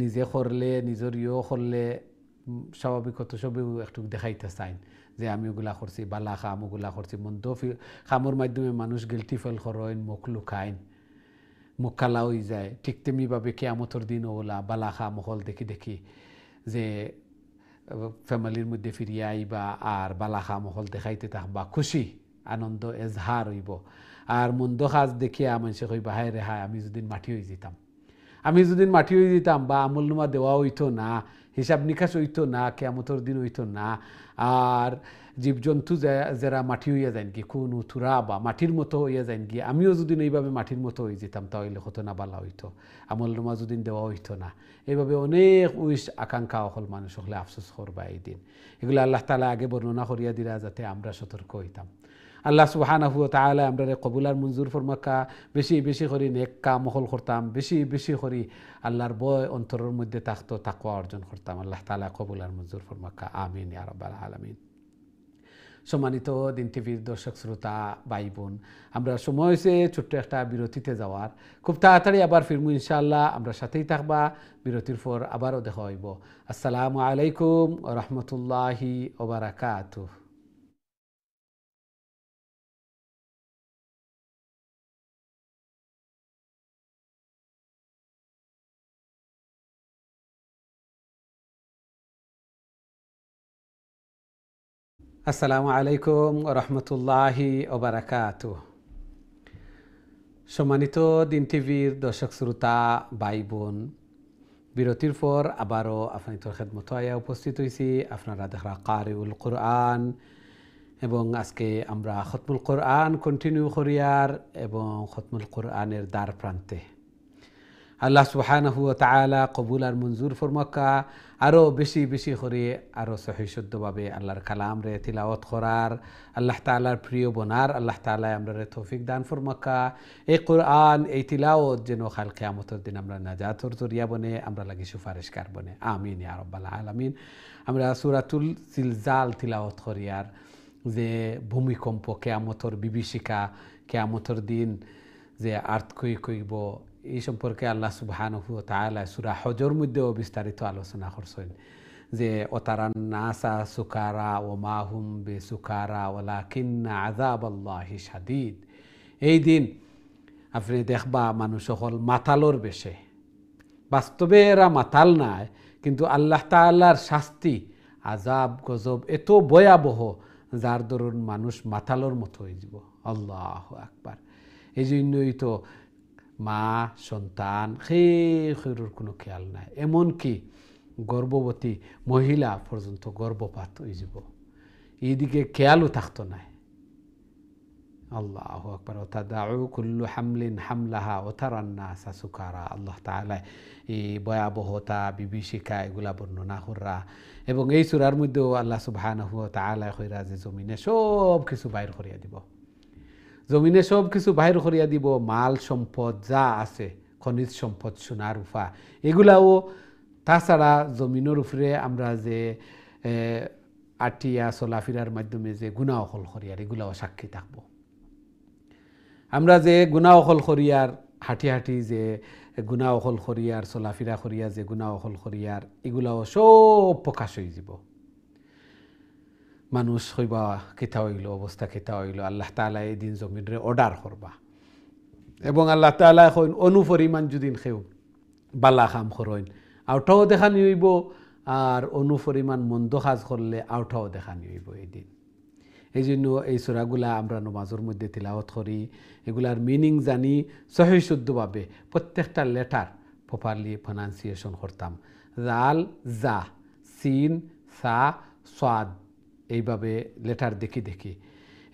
নিজে করলে নিজের ইয়ে করলে স্বাভাবিকত সবেও একটু দেখাইতে চাইন যে আমি ওগুলা করছি বালা খাম ওগুলা করছি তো খামর মাধ্যমে মানুষ গিলটি ফেল করেন মুখ লুখাইন মুখ কালা হয়ে যায় ঠিক তেমনিভাবে কেয়ামতর দিন ওগুলা বালা খা মহল দেখি দেখি যে ফ্যামিলির মধ্যে ফিরিয়ে আইবা আর বালা খা মহল দেখাইতে থাকবা খুশি আনন্দ এজহার হইব আর মন্দ সাজ দেখিয়া মানুষে কইবা হায় রে হায় আমি যদি মাটি হয়ে যেতাম আমি যদি মাটি হয়ে যেতাম বা নোমা দেওয়া হইতো না হিসাব নিকাশ হইত না কেয়ামতর দিন হইত না আর জীবজন্তু যারা মাটি হইয়া যায় কি কোন উথুরা বা মাটির মতো হইয়া যায় কি আমিও যদি এইভাবে মাটির মতো হয়ে যেতাম তাহলে হতো না বালা হইতো আমল যদি দেওয়া হইতো না এইভাবে অনেক উইস আকাঙ্ক্ষা অকল মানুষ হলে আফসোস করবা এই দিন এগুলো আল্লাহ তালা আগে বর্ণনা করিয়া দিলা যাতে আমরা সতর্ক হইতাম আল্লাহ সুহানা হুয়া তাহলে আমরা কবুলার মঞ্জুর ফরমাকা বেশি বেশি করি নেক্কা মহল করতাম বেশি বেশি করি আল্লাহর বয় অন্তরের মধ্যে তাকতো তাকুয়া অর্জন করতাম আল্লাহ তালা কবুলার মঞ্জুর ফরমাকা আমিন আরব্বাল আলমিন সম্মানিত দিন টিভির দর্শক শ্রোতা ভাই বোন আমরা সময় হয়েছে ছোট্ট একটা বিরতিতে যাওয়ার খুব তাড়াতাড়ি আবার ফিরমু ইনশাল্লাহ আমরা সাথেই থাকবা বিরতির পর আবারও দেখা হইব আসসালামু আলাইকুম রহমতুল্লাহি ওবরাকাতুহ আসসালামু আলাইকুম রহমতুল্লাহি ওবরাকাত সম্মানিত দিন টিভির দর্শক শ্রোতা ভাই বোন বিরতির পর আবারও আপনাদের খেদমত আয়া উপস্থিত হয়েছি আপনারা দেখরা কারিউল কোরআন এবং আজকে আমরা খতমুল কোরআন কন্টিনিউ করিয়ার এবং খতমুল কোরআনের দ্বার প্রান্তে আল্লাহ সুহান হুয়া তালা কবুল আর মঞ্জুর ফরমক্কা আরও বেশি বেশি করে আরও সহিশুদ্ধভাবে আল্লাহর কালাম রে তিলাওত করার আল্লাহ তালার প্রিয় বোনার আল্লাহ তালা আমরা রে তৌফিক দান ফরমক্কা এই কোরআন এই তিলাওত যেন খাল কেয়ামতর দিন আমরা নাজাতর তরিয়া বনে আমরা লাগি সুপারিশকার বনে আমিন আরব্বাল্লাহ আলমিন আমরা সুরাতুল সিলজাল তিলাওত করিয়ার যে ভূমিকম্প কেয়ামতর বিভীষিকা কেয়ামতর দিন যে আর্থ কই কইব এই সম্পর্কে আল্লাহ সুবাহানহু তালা সুরা হজর মধ্যেও বিস্তারিত আলোচনা করছেন যে তারা নাসা সুকারা ও মাহুম বে সুকারা ওলা কিন্না আজাব আল্লাহি সাদিদ এই দিন আপনি দেখবা মানুষ হল মাতালর বেশে বাস্তবে এরা মাতাল নাই কিন্তু আল্লাহ তাল্লাহার শাস্তি আজাব গজব এত ভয়াবহ যার দরুন মানুষ মাতালর মতো হয়ে যাব আল্লাহ আকবার এই জন্যই তো মা সন্তান খেয়ের কোনো খেয়াল নাই এমনকি গর্ভবতী মহিলা পর্যন্ত গর্ভপাত হয়ে যাব এইদিকে খেয়ালও থাকতো না আল্লাহ আকবর ওথা দাউ কুল্লু হামলিন হামলাহা অথা ওথারান্না সাসুকারা আল্লাহ তালায় এই ভয়াবহতা বিভীষিকা এগুলা বর্ণনা হররা এবং এই সুরার মধ্যেও আল্লাহ সুবাহ তালায় হইরা যে জমিনে সব কিছু বাইর করিয়া দিব জমিনে সব কিছু বাহির করিয়া দিব মাল সম্পদ যা আছে খনিজ সম্পদ সোনা রূপা এগুলাও তাছাড়া জমিনের উপরে আমরা যে আটিয়া চলাফেরার মাধ্যমে যে গুণা অকল খরিয়ার এগুলাও সাক্ষী থাকব আমরা যে গুণা অকল খরিয়ার হাঁটি হাঁটি যে গুণা অকল খরিয়ার চলাফেরা খরিয়া যে গুণা অকল খরিয়ার এগুলাও সব প্রকাশ হয়ে যাব মানুষ হইবা কেতা হইল অবস্থা কেতা হইল আল্লাহ তালা এই দিন জমিনরে অর্ডার করবা এবং আল্লাহ তালা এখন অনুপরিমাণ যদি খেউ বালা খাম খরইন আউটাও দেখা নিইব আর অনুপরিমাণ মন্দ সাজ করলে আউটাও দেখা নিইব এই দিন এই জন্য এই সুরাগুলা আমরা নমাজের মধ্যে তিলাওত করি এগুলার মিনিং জানি সহিশুদ্ধভাবে প্রত্যেকটা লেটার প্রপারলি প্রনাউন্সিয়েশন করতাম জাল জা সিন সা সাদ এইভাবে লেটার দেখি দেখি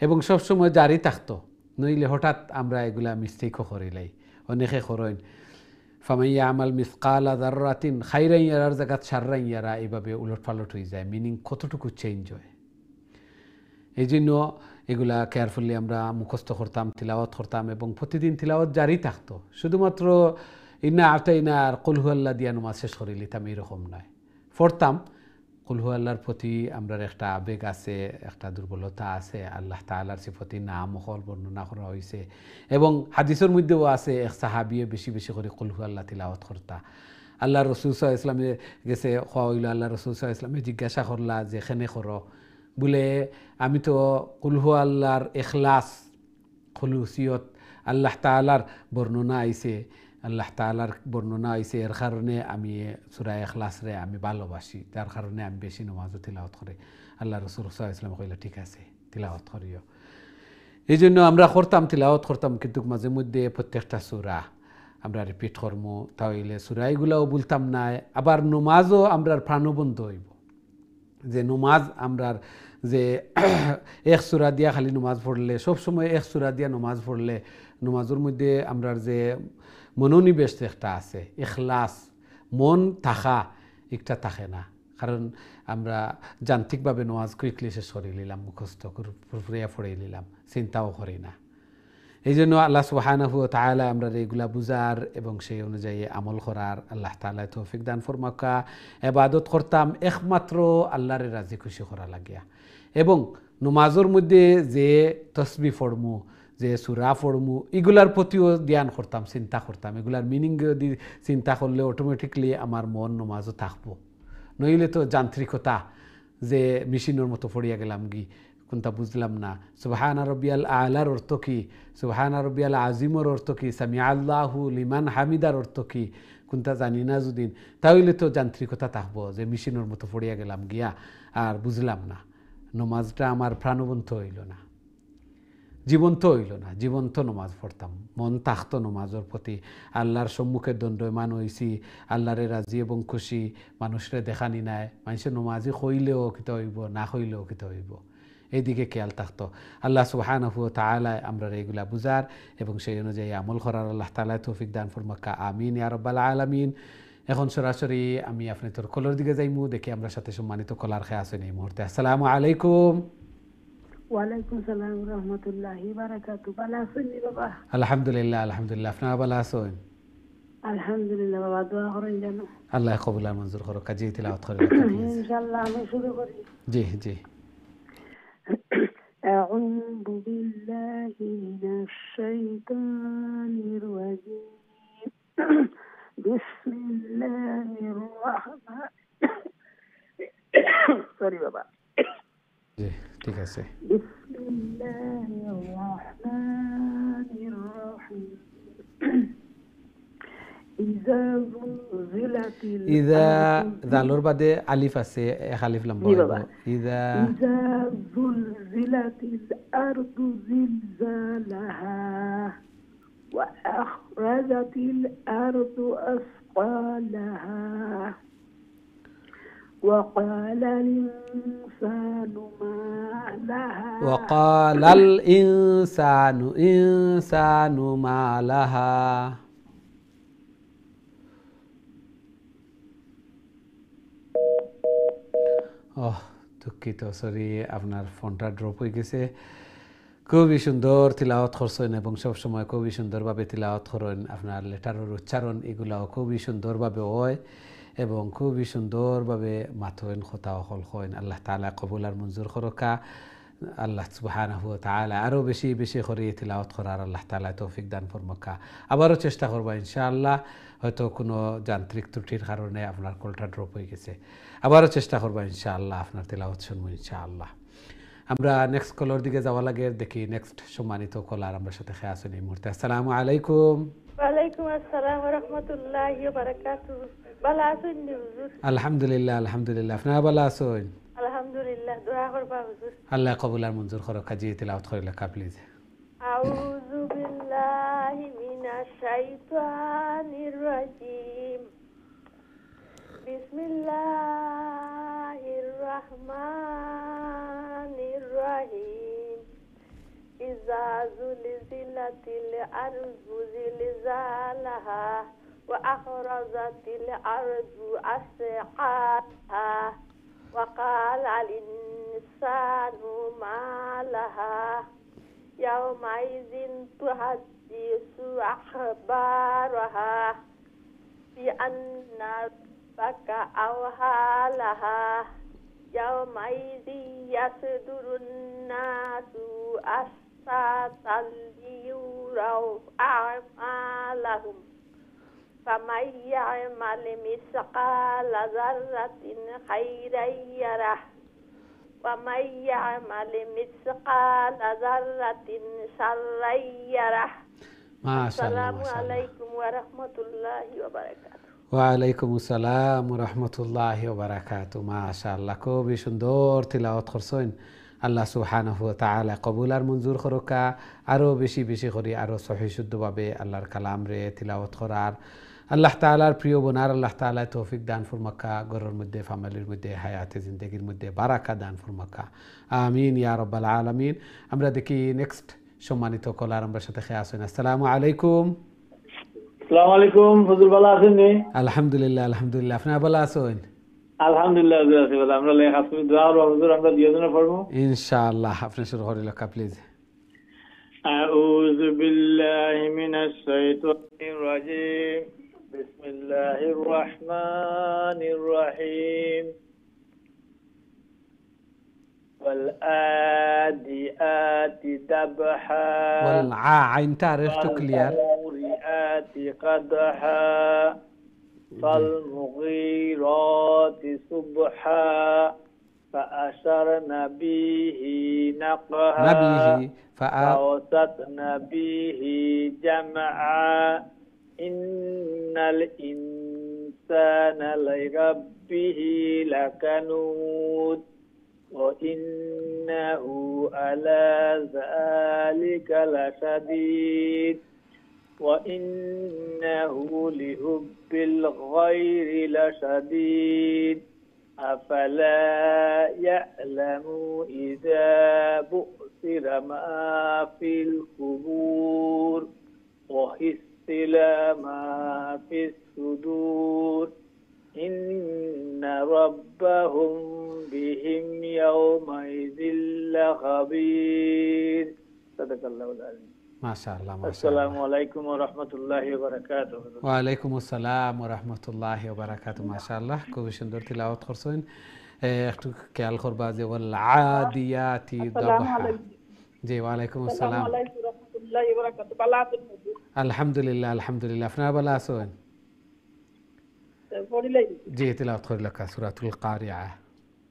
এবং সবসময় জারি থাকতো নইলে হঠাৎ আমরা এগুলা মিস্টেকও করিলাই অনেকে খরইন ফামাইয়া আমাল মিস মিসকাল দারাতিন খাইরাই ইয়ারার জায়গা সাররাই ইয়ারা এইভাবে উলট পালট হয়ে যায় মিনিং কতটুকু চেঞ্জ হয় এই জন্য এগুলা কেয়ারফুলি আমরা মুখস্থ করতাম তিলাওয়াত করতাম এবং প্রতিদিন তিলাওয়াত জারি থাকত শুধুমাত্র ইনা আটাইনা আর কলহুয়াল্লা দিয়া নমা শেষ করে লিতাম এরকম নয় পড়তাম কুলহু আল্লাহর প্রতি আমরা একটা আবেগ আছে একটা দুর্বলতা আছে আল্লাহ তাল্লার সিফতি নাম হল বর্ণনা করা হয়েছে এবং হাদিসের মধ্যেও আছে এক সাহাবিয়ে বেশি বেশি করে কুলহু আল্লাহ তিলাওয়াত কর্তা আল্লাহ রসুল সাহ ইসলামে গেছে খোয়া হইল আল্লাহ রসুল সাহ ইসলামে জিজ্ঞাসা করলা যে এখানে কর বলে আমি তো কুলহু আল্লাহর এখলাস খলুসিয়ত আল্লাহ তালার বর্ণনা আইছে আল্লাহ তালার বর্ণনা হয়েছে এর কারণে আমি সুরা রে আমি ভালোবাসি তার কারণে আমি বেশি নমাজও তিলাওত করে আল্লাহ রসুল ইসলাম কইলে ঠিক আছে তিলাওত করিও এই জন্য আমরা করতাম তিলাওত করতাম কিন্তু মাঝে মধ্যে প্রত্যেকটা সুরা আমরা রিপিট করবো তাহলে সুরাইগুলাও বলতাম না আবার নমাজও আমরার প্রাণবন্ধ হইব যে নমাজ আমরার যে *coughs* এক সুরা দিয়া খালি নমাজ পড়লে সবসময় এক সুরা দিয়া নমাজ পড়লে নমাজের মধ্যে আমরার যে মনোনিবেশ একটা আছে এখলাস মন থাকা একটা থাকে না কারণ আমরা যান্ত্রিকভাবে নোয়াজ কুইকলি সে সরে নিলাম মুখস্থ করিয়া ফড়ে নিলাম চিন্তাও করি না এই জন্য আল্লাহ সুবাহানাহু তাহলে আমরা এইগুলা বুঝার এবং সেই অনুযায়ী আমল করার আল্লাহ তালা তৌফিক দান ফরমাকা এবাদত করতাম একমাত্র আল্লাহরে রাজি খুশি করা লাগিয়া এবং নমাজের মধ্যে যে তসবি ফরমু যে সুরা পড়মু এগুলার প্রতিও ধ্যান করতাম চিন্তা করতাম এগুলার মিনিং যদি চিন্তা করলে অটোমেটিকলি আমার মন নমাজও থাকবো নইলে তো যান্ত্রিকতা যে মেশিনের মতো পড়িয়া গেলাম গি কোনটা বুঝলাম না সুবাহান আরবিয়াল আলার অর্থ কী সুবাহান আরবিয়াল আজিমর অর্থ কী সামি আল্লাহু লিমান হামিদার অর্থ কী কোনটা জানি না যদিন তাহলে তো যান্ত্রিকতা থাকবো যে মেশিনের মতো পড়িয়া গেলাম গিয়া আর বুঝলাম না নমাজটা আমার প্রাণবন্ত হইল না জীবন্ত হইল না জীবন্ত নমাজ পড়তাম মন তাক্ত নমাজের প্রতি আল্লাহর সম্মুখে দণ্ডমান হয়েছি আল্লাহরে রাজি এবং খুশি মানুষরে দেখানি নাই মানুষের নমাজি হইলেও অকিত হইব না হইলেও অকিত হইব এইদিকে খেয়াল থাকত আল্লাহ সুবাহানহু তালায় আমরা এইগুলা বুঝার এবং সেই অনুযায়ী আমল করার আল্লাহ তালায় তৌফিক দান ফরমাক্কা আমিন ইয়ারব্বাল আলামিন এখন সরাসরি আমি আপনি তোর কলর দিকে যাইমু দেখি আমরা সাথে সম্মানিত কলার খেয়ে আসেন এই মুহূর্তে আসসালামু আলাইকুম ওয়ালাইকুম রহমতুল্লাহি বারাকাতু ভালো আছেন বাবা আলহামদুলিল্লাহ আলহামদুলিল্লাহ আপনারা ভালো আছেন আলহামদুলিল্লাহ বাবা দোয়া করেন যেন আল্লাহ কবুল আর মঞ্জুর করো কাজী তিলাওয়াত করেন ইনশাআল্লাহ আমি শুরু করি জি জি أعوذ بالله من الشيطان الرجيم بسم الله الرحمن سوري বাবা জি ঠিক আছে ইদা জালর বাদে আলিফ আছে এক আলিফ লম্বা ইদা জুলজিলাতিল আরদু জিলজালাহা ওয়া আখরাজাতিল আরদু আসকালাহা وقال الإنسان ما لها وقال الإنسان إنسان ما لها দুঃখিত সরি আপনার ফোনটা ড্রপ হয়ে গেছে খুবই সুন্দর তিলাওয়াত করছেন এবং সবসময় খুবই সুন্দরভাবে তিলাওয়াত করেন আপনার লেটারের উচ্চারণ এগুলাও খুবই সুন্দরভাবে হয় এবং খুবই সুন্দরভাবে মাথোয়েন খোতা অকল হইন আল্লাহ তালা কবুলার মঞ্জুর খরকা আল্লাহ সুবাহানহু তালা আরও বেশি বেশি করে তিলাওত করার আল্লাহ তালা তৌফিক দান ফরমক্কা আবারও চেষ্টা করবো ইনশাআল্লাহ হয়তো কোনো যান্ত্রিক ত্রুটির কারণে আপনার কলটা ড্রপ হয়ে গেছে আবারও চেষ্টা করবো ইনশাআল্লাহ আপনার তিলাওত শুনবো ইনশাআল্লাহ আমরা নেক্সট কলর দিকে যাওয়া লাগে দেখি নেক্সট সম্মানিত কলার আমরা সাথে খেয়ে আসুন এই মুহূর্তে আসসালামু আলাইকুম ওয়ালাইকুম আসসালাম ওয়া রাহমাতুল্লাহি ওয়া আলহামদুলিল্লাহ আলহামদুলিল্লাহ আপনি ভালো আছেন আল্লাহ কবুল আর মঞ্জুর করো কাজী তেলাওয়াত করে লেখা প্লিজ আউযু বিল্লাহি মিনাশ শাইতানির রাজিম بسم الله الرحمن الرحيم إذا زلزلت الأرض زلزالها وأخرجت الأرض أسعادها وقال الإنسان ما لها يومئذ تحدث أخبارها بأن Baka awha laha Yau mai zi yasu durun na su asa tali urau a'ma lahum Famai ya'ma limi saqala zarratin khairan yarah Famai ya'ma limi saqala zarratin sarran yarah Assalamualaikum warahmatullahi wabarakatuh ওয়ালাইকুম আসসালাম রহমতুল্লাহ বারাকাত মাশা আল্লাহ খুবই সুন্দর তিলাওয়াত করছেন আল্লাহ সুহান তালা কবুল আর মঞ্জুর খরকা আরও বেশি বেশি করি আরও সহিশুদ্ধভাবে আল্লাহর কালাম রে তিলাওয়াত করার আল্লাহ তালার প্রিয় বোনার আল্লাহ তালায় তৌফিক দান ফুরমাক্কা গরের মধ্যে ফ্যামিলির মধ্যে হায়াতে জিন্দগির মধ্যে বারাকা দান ফুরমাক্কা আমিন ইয়া রব্বাল আলমিন আমরা দেখি নেক্সট সম্মানিত কলার আমরা সাথে খেয়ে আসেন আসসালামু আলাইকুম সালাম আলাইকুম ফজল ভালো আছেন নি আলহামদুলিল্লাহ আলহামদুলিল্লাহ আপনি ভালো আছেন আলহামদুলিল্লাহ আছি ভালো আমরা লেখা তুমি দোয়া আর হুজুর আমরা দিয়ে দিন পড়বো ইনশাআল্লাহ আপনি শুরু করে লেখা প্লিজ أعوذ بالله من الشيطان الرجيم بسم الله الرحمن الرحيم والآديات دبحا والعاعين تاريخ تكلير والآديات قدحا فالمغيرات صبحا فأشرنا به نقها نبيه فأوسطنا به جمعا إن الإنسان لربه لكنود وإنه على ذلك لشديد وإنه لحب الغير لشديد أفلا يعلم إذا بؤثر ما في القبور وحسل ما في الصدور إن ربهم بهم يومئذ لخبير صدق الله العظيم ما شاء الله ما شاء السلام عليكم ورحمة الله وبركاته وعليكم السلام ورحمة الله وبركاته ما شاء الله كوبي شندور تلاوت خرسوين اختو كيال خربازي والعاديات ضبحا جي وعليكم السلام السلام عليكم ورحمة الله وبركاته الحمد لله الحمد لله فنا بلا سوين جيت لأدخل لك سورة القارعة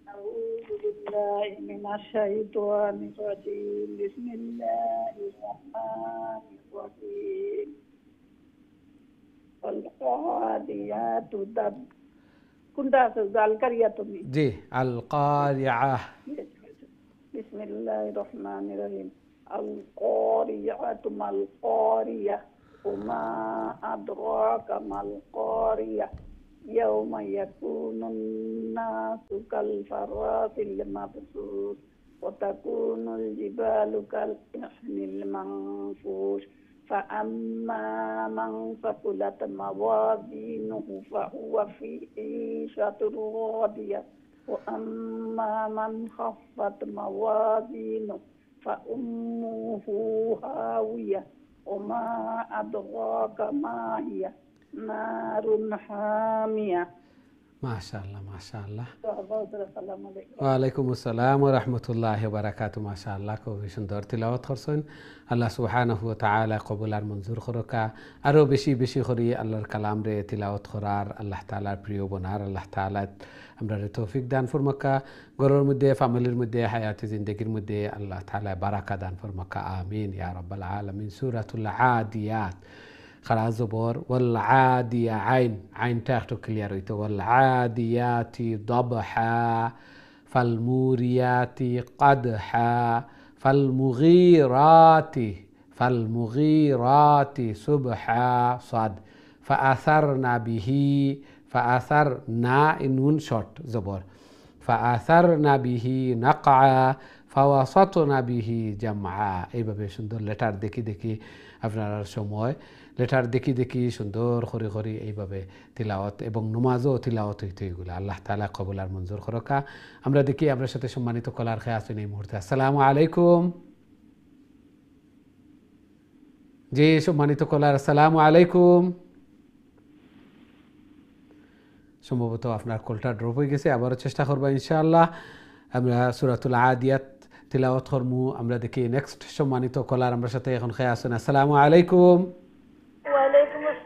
أعوذ بالله من الشيطان الرجيم بسم الله الرحمن الرحيم والقارعات دب كنت أستاذ القرية جي القارعة بسم الله الرحمن الرحيم القارعة ما القارية وما أدراك ما القارية يوم يكون الناس كالفراش المبثوث وتكون الجبال كالإحن المنفوش فأما من ثقلت موازينه فهو في عيشة راضية وأما من خفت موازينه فأمه هاوية وما أدراك ما هي نار حامية ما شاء الله ما شاء الله وعليكم السلام ورحمة الله وبركاته ما شاء الله كوفيشن دور تلاوت خرسون الله سبحانه وتعالى قبول المنظور خروكا أرو بشي بشي خري الله الكلام ري تلاوت خرار الله تعالى بريو بنار الله تعالى أمر التوفيق دان فرمكا غرور مدى فاملي مدى حياة زندق مدى الله تعالى بركة دان فرمكا آمين يا رب العالمين سورة العاديات خلاص بور والعادية عين عين تاختو كلياريت والعاديات ضبحا فالموريات قدحا فالمغيرات فالمغيرات سبحا صاد فأثرنا به فأثرنا نون شوت زبور فأثرنا به نقعا فوسطنا به جمعا এইভাবে সুন্দর লেটার দেখি দেখি আপনারা সময় লেটার দেখি দেখি সুন্দর খরি খরি এইভাবে তিলাওয়াত এবং নমাজও তিলাওয়াত হইতে এগুলো আল্লাহ তালা কবুল আর মঞ্জুর খরকা আমরা দেখি আপনার সাথে সম্মানিত কলার খেয়ে আসুন এই মুহূর্তে আসসালামু আলাইকুম জি সম্মানিত কলার আসসালামু আলাইকুম সম্ভবত আপনার কলটা ড্রপ হয়ে গেছে আবারও চেষ্টা করবো ইনশাআল্লাহ আমরা সুরাতুল আদিয়াত তিলাওয়াত হরমু আমরা দেখি নেক্সট সম্মানিত কলার আমরা সাথে এখন খেয়ে আসেন আসসালামু আলাইকুম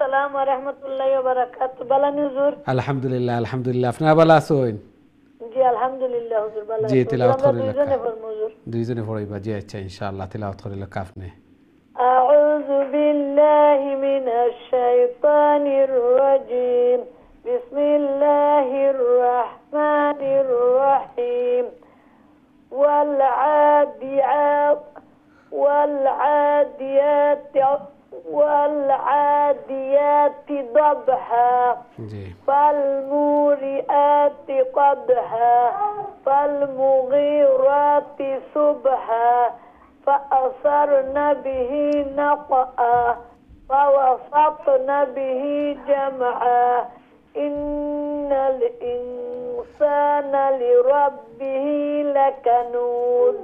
আসসালাম ওয়া রাহমাতুল্লাহি ওয়া বারাকাতু বালা হুজুর আলহামদুলিল্লাহ আলহামদুলিল্লাহ আপনি ভালো আছেন জি আলহামদুলিল্লাহ হুজুর ভালো জি তেলাওয়াত করে দুইজনে পড়মু হুজুর দুইজনে পড়াইবা জি আচ্ছা ইনশাআল্লাহ তেলাওয়াত করে লোক আপনি أعوذ بالله من الشيطان الرجيم بسم الله الرحمن الرحيم والعاديات والعاديات والعاديات ضبحا فالمورئات قدحا فالمغيرات سبحا فأثرن به نقا فوسطن به جمعا إن الإنسان لربه لكنود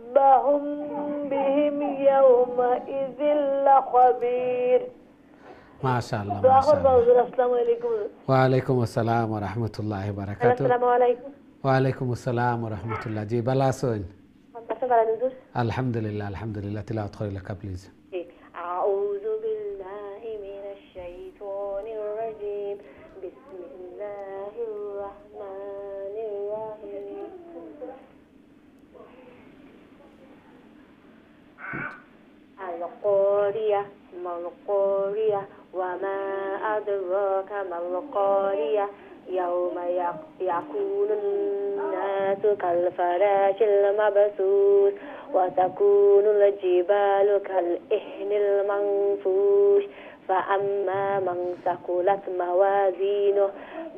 ربهم بهم يومئذ لخبير ما شاء الله ما شاء الله السلام عليكم وعليكم السلام ورحمة الله وبركاته السلام عليكم وعليكم السلام ورحمة الله جيب الله سؤال الحمد لله الحمد لله تلاوة خير لك بليز إيه. أعوذ القارية ما القارية وما أدراك ما القارية يوم يكون الناس كالفراش المبثوث وتكون الجبال كالإهن المنفوش فأما من ثقلت موازينه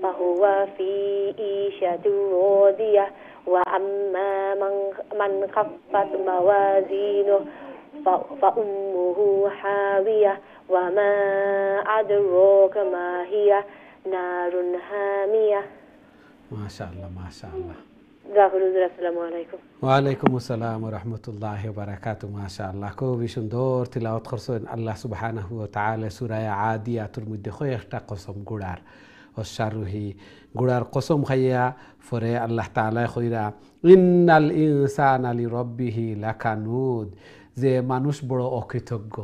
فهو في عيشة راضية وأما من خفت موازينه فأمه حاوية وما أدروك ما هي نار هامية ما شاء الله ما شاء الله السلام عليكم وعليكم السلام ورحمة الله وبركاته ما شاء الله كو بيشن دور تلاوة خرصون الله سبحانه وتعالى سورة عادية ترمد خيشتا قسم قرار وشاروهي قرار قسم خيا فري الله تعالى خيرا إن الإنسان لربه لكنود نود যে মানুষ বড় অকৃতজ্ঞ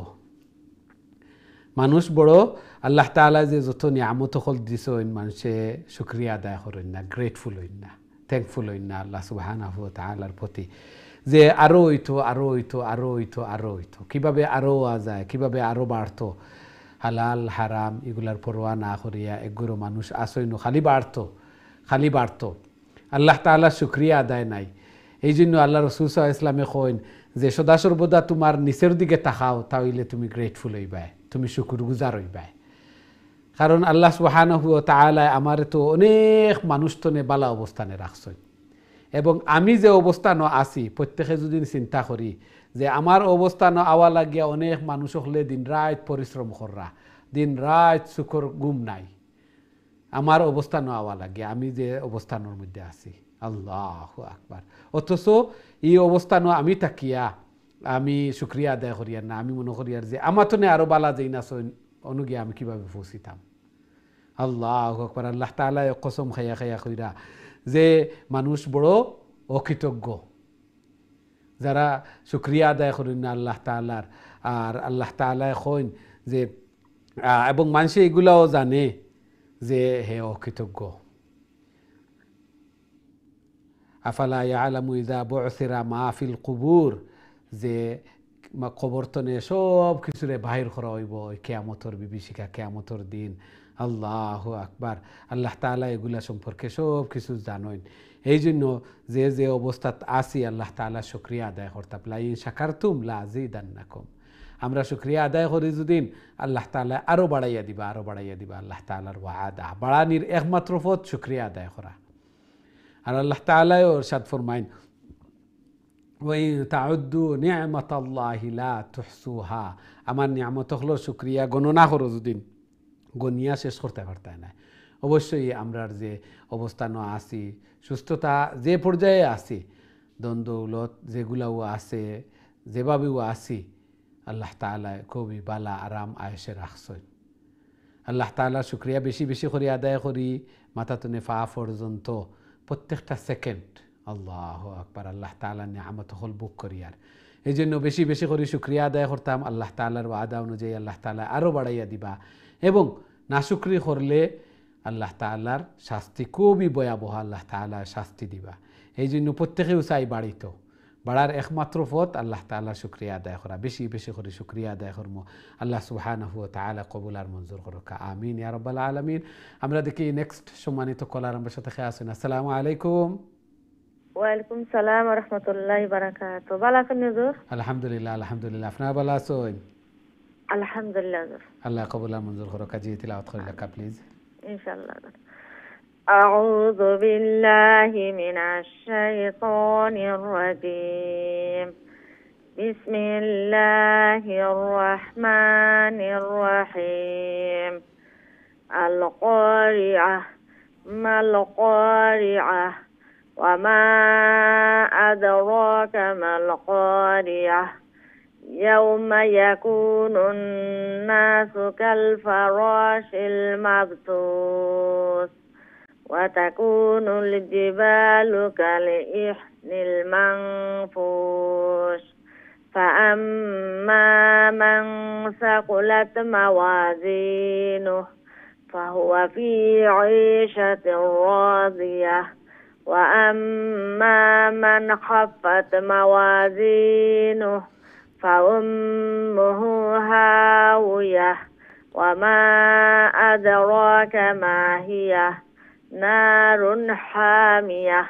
মানুষ বড় আল্লাহ তালা যে যত নিয়ামত হল ওই মানুষে সুক্রিয়া আদায় করেন না গ্রেটফুল হইন না থ্যাংকফুল হইন না আল্লাহ সুবাহান আহ তালার প্রতি যে আরও হইতো আরও হইতো আরও হইতো আরও হইতো কীভাবে আরও আ যায় কীভাবে আরও বাড়তো হালাল হারাম এগুলার পরোয়া না করিয়া এগুলো মানুষ আসইন খালি বাড়ত খালি বাড়ত আল্লাহ তালা সুক্রিয়া আদায় নাই এই জন্য আল্লাহ রসুল ইসলামে কইন যে সদাসর্বদা তোমার নিচের দিকে তাকাও তাহলে তুমি গ্রেটফুল হইবায় তুমি শুকুর গুজার হইবায় কারণ আল্লাহ সুহান হুয় তালায় আমার তো অনেক মানুষ তো নেবালা অবস্থানে রাখছই এবং আমি যে অবস্থানও আছি প্রত্যেকে যদি চিন্তা করি যে আমার অবস্থানও আওয়া লাগিয়া অনেক মানুষ হলে দিন রাত পরিশ্রম কররা দিন রাত সুখর গুম নাই আমার অবস্থানও আওয়া লাগিয়া আমি যে অবস্থানের মধ্যে আছি আল্লাহ আকবার অথচ এই অবস্থানও আমি থাকিয়া আমি সুক্রিয়া আদায় করিয়ার না আমি মনে করিয়ার যে আমার তো আরও বালা যেই না অনুগিয়া আমি কীভাবে পৌঁছিতাম আল্লাহ আকবর আল্লাহ তালা কসম খাইয়া খাইয়া খইরা যে মানুষ বড় অকৃতজ্ঞ যারা সুক্রিয়া আদায় করেন না আল্লাহ তালার আর আল্লাহ তালায় হইন যে এবং মানুষ এগুলাও জানে যে হে অকৃতজ্ঞ আফালা আলামু ইদা বয়সেরা মাহফিল কুবুর যে কবর্তনে সব কিছুরে বাহির করা হইব কেয়ামতর বিভীষিকা কেয়ামতর দিন আল্লাহ আকবার আল্লাহ তালা এগুলা সম্পর্কে সব কিছু জানেন এই জন্য যে যে অবস্থাত আসি আল্লাহ তালা শুক্রিয়া আদায় করতাম লাইন তুম লাজি দান্নাকুম আমরা শুক্রিয়া আদায় করি যদিন আল্লাহ তালা আরও বাড়াইয়া দিবা আরও বাড়াইয়া দিবা আল্লাহ তালার ওয়াদা বাড়ানির একমাত্র পথ শুক্রিয়া আদায় করা আর আল্লাহ তালাই ওর সাদ ফরমাইন ওই তাউদ্দু নিয়ামত আল্লাহিলা তুহসুহা আমার নিয়ামত হলো শুক্রিয়া গণনা করো যদি গনিয়া শেষ করতে পারতাম না অবশ্যই আমরার যে অবস্থানও আছি সুস্থতা যে পর্যায়ে আসি দ্বন্দ্বলত যেগুলাও আছে যেভাবেও আসি আল্লাহ তালা খুবই বালা আরাম আয়েসে রাখছেন আল্লাহ তালা শুক্রিয়া বেশি বেশি করে আদায় করি মাথা তুনে ফা পর্যন্ত প্রত্যেকটা সেকেন্ড আল্লাহ আকবর আল্লাহ তালা নিয়ামত হল বুক করি আর এই জন্য বেশি বেশি করে শুক্রিয়া আদায় করতাম আল্লাহ তালার আদা অনুযায়ী আল্লাহ তালা আরও বাড়াইয়া দিবা এবং নাশুক্রি করলে আল্লাহ তালার শাস্তি খুবই ভয়াবহ আল্লাহ তালা শাস্তি দিবা এই জন্য প্রত্যেকেও চাই বাড়িত বাড়ার একমাত্র পথ আল্লাহ তাল্লাহ শুক্রিয়া আদায় করা বেশি বেশি করে শুক্রিয়া আদায় করম আল্লাহ সুহান হুয়া তালা কবুল আর মঞ্জুর করুক আমিন ইয়ারবাল্লা আলমিন আমরা দেখি নেক্সট সম্মানিত কলার আমার সাথে খেয়ে আসেন আসসালামু আলাইকুম আলহামদুলিল্লাহ আল্লাহ কবুল আর মঞ্জুর করুক জি প্লিজ ইনশাআল্লাহ أعوذ بالله من الشيطان الرجيم بسم الله الرحمن الرحيم القارعة ما القارعة وما أدراك ما القارعة يوم يكون الناس كالفراش المبثوث وتكون الجبال كالإحن المنفوش فأما من ثقلت موازينه فهو في عيشة راضية وأما من خفت موازينه فأمه هاوية وما أدراك ما هي নারুন হামিয়া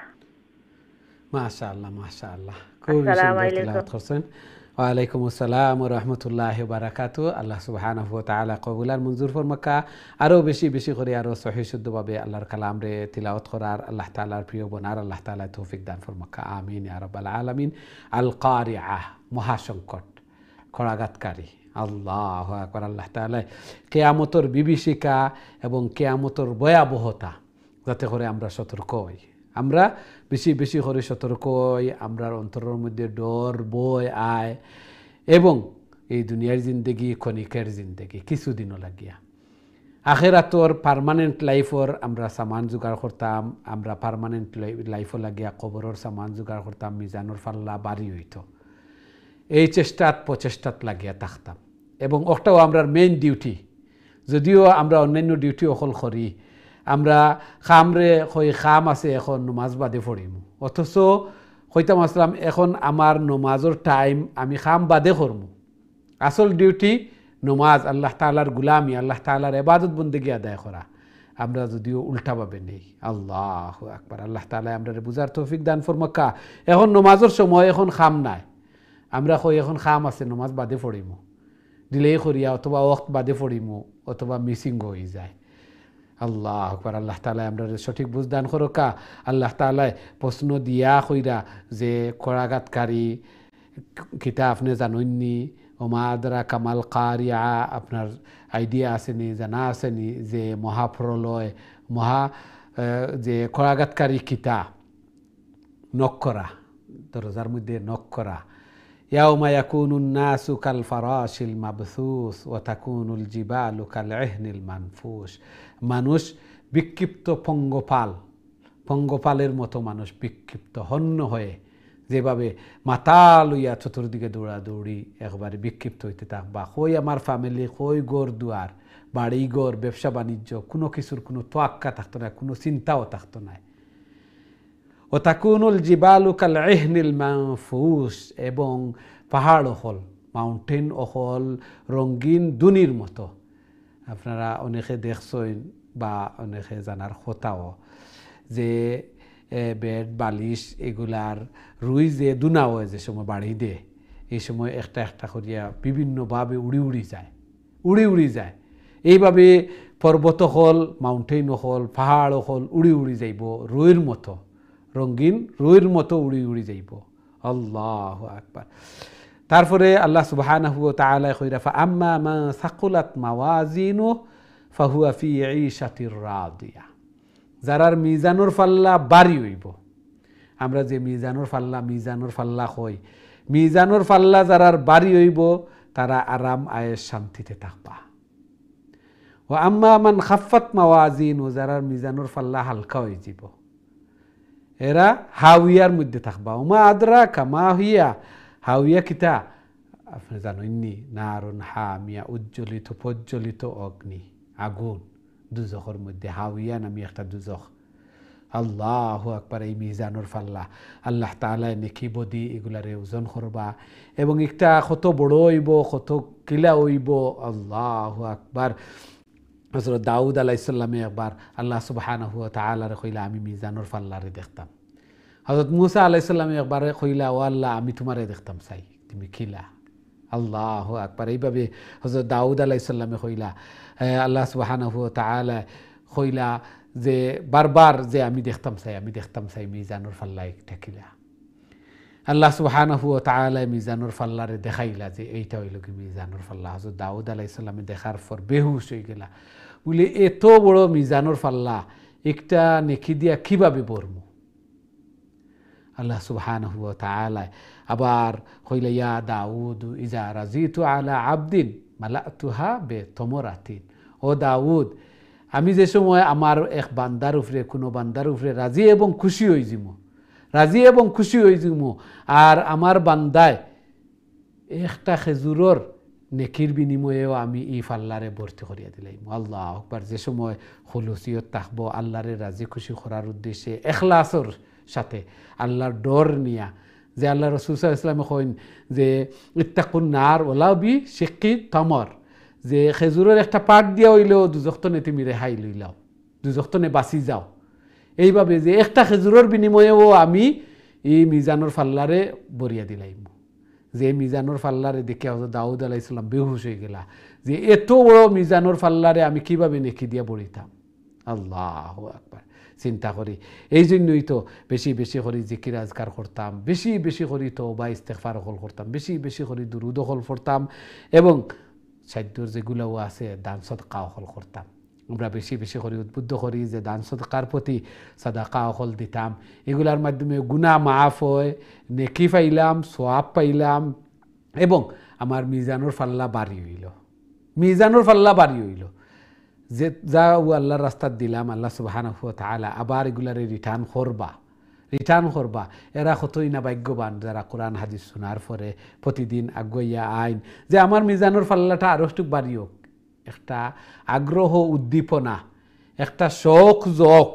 মাশাআল্লাহ মাশাআল্লাহ খুবই ওয়ালাইকুম আসসালাম রহমতুল্লাহ বারাকাত আল্লাহ সুবাহানহ কবুলার মঞ্জুর ফরমাক্কা আরও বেশি বেশি করে আরও সহিশুদ্ধভাবে আল্লাহর কালাম তিলাওত করার আল্লাহ তালার প্রিয় বোনার আল্লাহ তালা তৌফিক দান ফরমাক্কা আমিন আরবাল আলমিন আল কারি আহ মহাসংকট খড়াঘাতকারী আল্লাহ আকবর আল্লাহ তালা কেয়ামতর বিভীষিকা এবং কেয়ামতর ভয়াবহতা যাতে করে আমরা সতর্ক হই আমরা বেশি বেশি করে সতর্ক হই আমরা অন্তরের মধ্যে ডর বই আয় এবং এই দুনিয়ার জিন্দগি ক্ষণিকের জিন্দগি কিছুদিনও লাগিয়া আখেরাতর পার্মানেন্ট লাইফর আমরা সামান জোগাড় করতাম আমরা পার্মানেন্ট লাইফও লাগিয়া কবরের সামান জোগাড় করতাম মিজানোর ফাল্লা বাড়ি হইত এই চেষ্টাত প্রচেষ্টাত লাগিয়া থাকতাম এবং ওটাও আমরা মেইন ডিউটি যদিও আমরা অন্যান্য ডিউটি অকল করি আমরা খামরে হই খাম আছে এখন নমাজ বাদে পড়িম অথচ হইতাম আসলাম এখন আমার নমাজর টাইম আমি খাম বাদে করমু আসল ডিউটি নমাজ আল্লাহ তালার গুলামি আল্লাহ তালার এবাদত বন্দিগি আদায় করা আমরা যদিও উল্টাভাবে নেই আল্লাহ আকবার আল্লাহ তালা আমরা বুঝার তৌফিক দান ফরমাক্কা এখন নমাজের সময় এখন খাম নাই আমরা হই এখন খাম আছে নমাজ বাদে পড়িমু দিলেই করিয়া অথবা অক্ত বাদে পড়িমু অথবা মিসিং হয়ে যায় আল্লাহ আকবর আল্লাহ তালা আমরা সঠিক বুঝদান খরকা আল্লাহ তালায় প্রশ্ন দিয়া কইরা যে খোরাঘাতকারী কিতা আপনি জানইননি ওমা আদরা কামাল কারিয়া আপনার আইডিয়া আসেনি জানা আসেনি যে মহাপ্রলয় মহা যে খোরাঘাতকারী কিতা নক করা দরজার মধ্যে নক করা يوم يكون الناس كالفراش المبثوث وتكون الجبال كالعهن المنفوش মানুষ বিক্ষিপ্ত পঙ্গপাল পঙ্গপালের মতো মানুষ বিক্ষিপ্ত হন্য হয়ে যেভাবে মাতা লইয়া চতুর্দিকে দৌড়াদৌড়ি একবারে বিক্ষিপ্ত হইতে বা হই আমার ফ্যামিলি হই গড় দুয়ার বাড়ি গড় ব্যবসা বাণিজ্য কোনো কিছুর কোনো তোয়াক্কা থাকতো না কোনো চিন্তাও থাকতো না ও তাকুনুল জিবালু কাল এহনিল ফুস এবং পাহাড় হল মাউন্টেন অহল রঙ্গিন দুনির মতো আপনারা অনেকে দেখছেন বা অনেকে জানার হতাও যে বেড বালিশ এগুলার রুই যে দুনাও যে সময় বাড়ি দে এই সময় একটা একটা করিয়া বিভিন্নভাবে উড়ি উড়ি যায় উড়ি উড়ি যায় এইভাবে পর্বত হল মাউন্টেন হল পাহাড় হল উড়ি উড়ি যাইব রুইর মতো রঙ্গিন রুইর মতো উড়ি উড়ি যাইব আল্লাহ আকবার তারপরে আল্লাহ সুবহানাহু ওয়া তাআলা কইরা ফা আম্মা মা সাকুলাত মাওয়াজিনু ফাহুয়া ফি ঈশাতির রাদিয়া যারার মিজানুর ফাল্লা বাড়ি হইব আমরা যে মিজানুর ফাল্লা মিজানুর ফাল্লা কই মিজানুর ফাল্লা যারার বাড়ি হইব তারা আরাম আয়ের শান্তিতে থাকবা ও আম্মা মান খাফাত মাওয়াজিন ও যারার মিজানুর ফাল্লা হালকা হয়ে যাব এরা হাউইয়ার মধ্যে থাকবা উমা আদরা কামা হইয়া হাউইয়া কিতা আপনি জানো ইন্নি নারুন হামিয়া উজ্জ্বলিত প্রজ্বলিত অগ্নি আগুন দুজখর মধ্যে হাউয়া নামি একটা দুজখ আল্লাহ একবার এই মিজানোর ফাল্লা আল্লাহ তালায় নেকি বদি এগুলারে ওজন করবা এবং একটা কত বড় হইব কত কিলা হইব আল্লাহ আকবার হজরত দাউদ আলাইসাল্লামে একবার আল্লাহ সুবাহান হুয়া তালারে কইলা আমি মিজানোর ফাল্লারে দেখতাম হজরত মুসা আলাইসাল্লামে একবারে কইলা ও আল্লাহ আমি তোমারে দেখতাম চাই তুমি খিলা আল্লাহ আকবার এইভাবে হজরত দাউদ আলাইসাল্লামে কইলা আল্লাহ সুবাহানহ তালা কইলা যে বারবার যে আমি দেখতাম চাই আমি দেখতাম চাই মিজানুর ফাল্লাই থাকিলা আল্লাহ সুবাহানহু তালা মিজানুর ফাল্লারে দেখাইলা যে এইটা হইল কি মিজানুর ফাল্লা হজরত দাউদ আলাইসাল্লামে দেখার পর বেহুশ হয়ে গেলা বলে এত বড় মিজানুর ফাল্লা একটা নেকি দিয়া কীভাবে বর্মু আল্লাহ সুবহান হুয়া তালায় আবার হইলে ইয়া দাউদ ইজা তু আলা আবদিন মালা তুহা বে তমরাতিন ও দাউদ আমি যে সময় আমার এক বান্দার উপরে কোনো বান্দার উপরে রাজি এবং খুশি হয়ে যিম রাজি এবং খুশি হয়ে যিম আর আমার বান্দায় একটা খেজুরর নেকির বিনিময়েও আমি ই আল্লাহরে ভর্তি করিয়া দিলাম আল্লাহ আকবার যে সময় হলুসিয়ত থাকবো আল্লাহরে রাজি খুশি করার উদ্দেশ্যে এখলাসর সাথে আল্লাহর ডর নিয়া যে আল্লাহ রসুল্লাহ ইসলামে কইন যে ইত্তাকুন নার ওলা বি শিক্ষি তমর যে খেজুরের একটা পাট দিয়া হইলেও দুজক্তনে তুমি রেহাই লও দুজক্তনে বাঁচি যাও এইভাবে যে একটা খেজুরের বিনিময়েও আমি এই মিজানোর ফাল্লারে বরিয়া দিলাইম যে মিজানোর ফাল্লারে দেখে হজরত দাউদ আলাহ ইসলাম বেহুশ হয়ে গেলা যে এত বড় মিজানোর ফাল্লারে আমি কিভাবে নেকি দিয়া বড়িতাম আল্লাহ আকবার চিন্তা করি এই জন্যই তো বেশি বেশি করে জিকির আজকার করতাম বেশি বেশি করে তো বা ইস্তেকফার হল করতাম বেশি বেশি করে দুরু হল করতাম এবং সাদ্যর যেগুলোও আছে দান সৎকা হল করতাম আমরা বেশি বেশি করে উদ্বুদ্ধ করি যে দান সৎকার প্রতি সাদাকা অকল দিতাম এগুলার মাধ্যমে গুণা মাফ হয় নেকি পাইলাম সোয়াব পাইলাম এবং আমার মিজানুর ফাল্লা বাড়ি হইল মিজানুর ফাল্লা বাড়ি হইল যে যাও আল্লাহর রাস্তার দিলাম আল্লাহ সুবাহানফু তালা আবার এগুলারে রিটার্ন করবা রিটার্ন করবা এরা কতই না ভাগ্যবান যারা কোরআন হাদিস শোনার পরে প্রতিদিন আগুয়া আইন যে আমার মিজানোর পাল্লাটা আরও একটু বাড়িও একটা আগ্রহ উদ্দীপনা একটা শখ জখ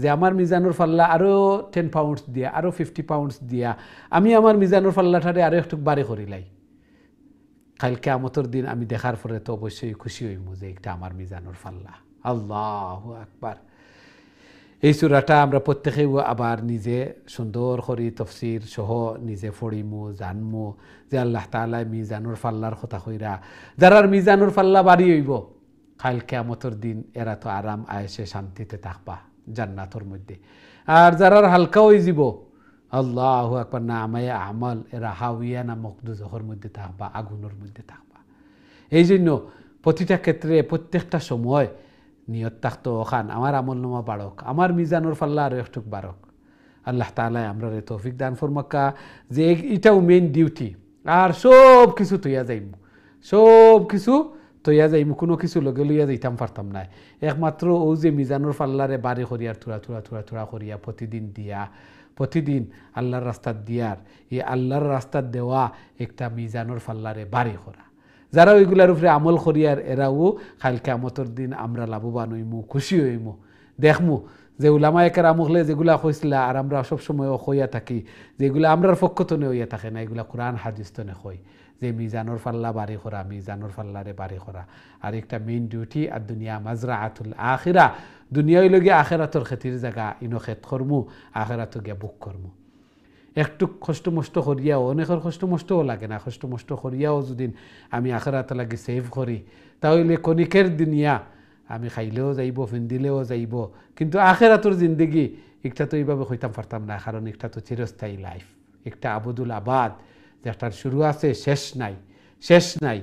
যে আমার মিজানুর ফাল্লা আরও টেন পাউন্ডস দিয়া আরও ফিফটি পাউন্ডস দিয়া আমি আমার মিজানুর ফাল্লাটারে আরও একটু বাড়ি করিলাই কালকে আমতর দিন আমি দেখার পরে তো অবশ্যই খুশি হইব যে একটা আমার মিজানুর ফাল্লাহ আল্লাহ আকবার এই চূড়াটা আমরা প্রত্যেকেই আবার নিজে সুন্দর করে তফসির সহ নিজে ফড়িমু জানমু যে আল্লাহ তালাই মিজানুর ফাল্লার কথা কইরা যারার মিজানুর ফাল্লা বাড়ি হইব কালকে আমতর দিন এরা তো আরাম আয়েসে শান্তিতে থাকবা জান্নাতর মধ্যে আর যারার হালকাও হয়ে যাব আল্লাহ একবার না আমায় আমল এরা হাউইয়া না মকদু জহর মধ্যে থাকবা আগুনের মধ্যে থাকবা এই জন্য প্রতিটা ক্ষেত্রে প্রত্যেকটা সময় নিয়ত থাকতো ওখান আমার আমল নামা বাড়ক আমার মিজানোর ফাল্লা আরও একটু বাড়ক আল্লাহ তালায় আমরা রে তৌফিক দান ফরমাক্কা যে এটাও মেইন ডিউটি আর সব কিছু তৈয়া যাইম সব কিছু তৈয়া যাইম কোনো কিছু লগে লইয়া যাইতাম পারতাম না একমাত্র ও যে মিজানোর ফাল্লারে বাড়ি করিয়া থুরা থুরা থুরা থুরা করিয়া প্রতিদিন দিয়া প্রতিদিন আল্লাহর রাস্তার দিয়ার এই আল্লাহর রাস্তা দেওয়া একটা মিজানোর ফাল্লারে বাড়ি করা যারা ওইগুলার উপরে আমল করিয়ার এরাও খাইল কামতর দিন আমরা লাভবান হইমু খুশি হইমু দেখমু যে উলামা একের আমলে যেগুলা হয়েছিল আর আমরা সবসময় হইয়া থাকি যেগুলো আমরার পক্ষতনে হইয়া থাকে না এগুলা কোরআন হাদিস্তনে হই যে মিজানোর ফাল্লা বাড়ি করা মিজানোর ফাল্লারে বাড়ি করা আর একটা মেইন ডিউটি আর দুনিয়া মাজরা আতুল আখিরা দুনিয়ায় লগিয়ে আখেরাতর খেতির জায়গা ইনো খেত কর্ম আখেরাত গিয়া বুক কর্ম একটু কষ্ট মষ্ট করিয়াও অনেকের কষ্ট মষ্টও লাগে না কষ্ট মষ্ট করিয়াও যদি আমি আখেরাত লাগে সেভ করি তাহলে কণিকের দুনিয়া আমি খাইলেও যাইব ফিন্দিলেও যাইব কিন্তু আখেরাতর জিন্দগি একটা তো এইভাবে হইতাম পারতাম না কারণ একটা তো চিরস্থায়ী লাইফ একটা আবদুল আবাদ যেটার শুরু আছে শেষ নাই শেষ নাই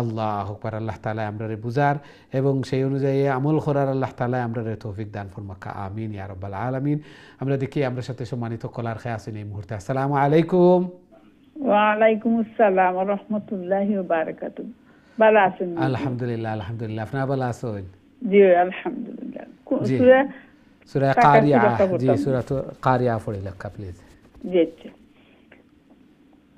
আল্লাহ আকবর আল্লাহ তালা আমরারে বুঝার এবং সেই অনুযায়ী আমল করার আল্লাহ তালা আমরারে তৌফিক দান ফরমাক্কা আমিন ইয়ারব্বাল আলমিন আমরা দেখি আমরা সাথে সম্মানিত কলার খেয়ে আসেন এই মুহূর্তে আসসালামু আলাইকুম আলহামদুলিল্লাহ আলহামদুলিল্লাহ ভালো আছেন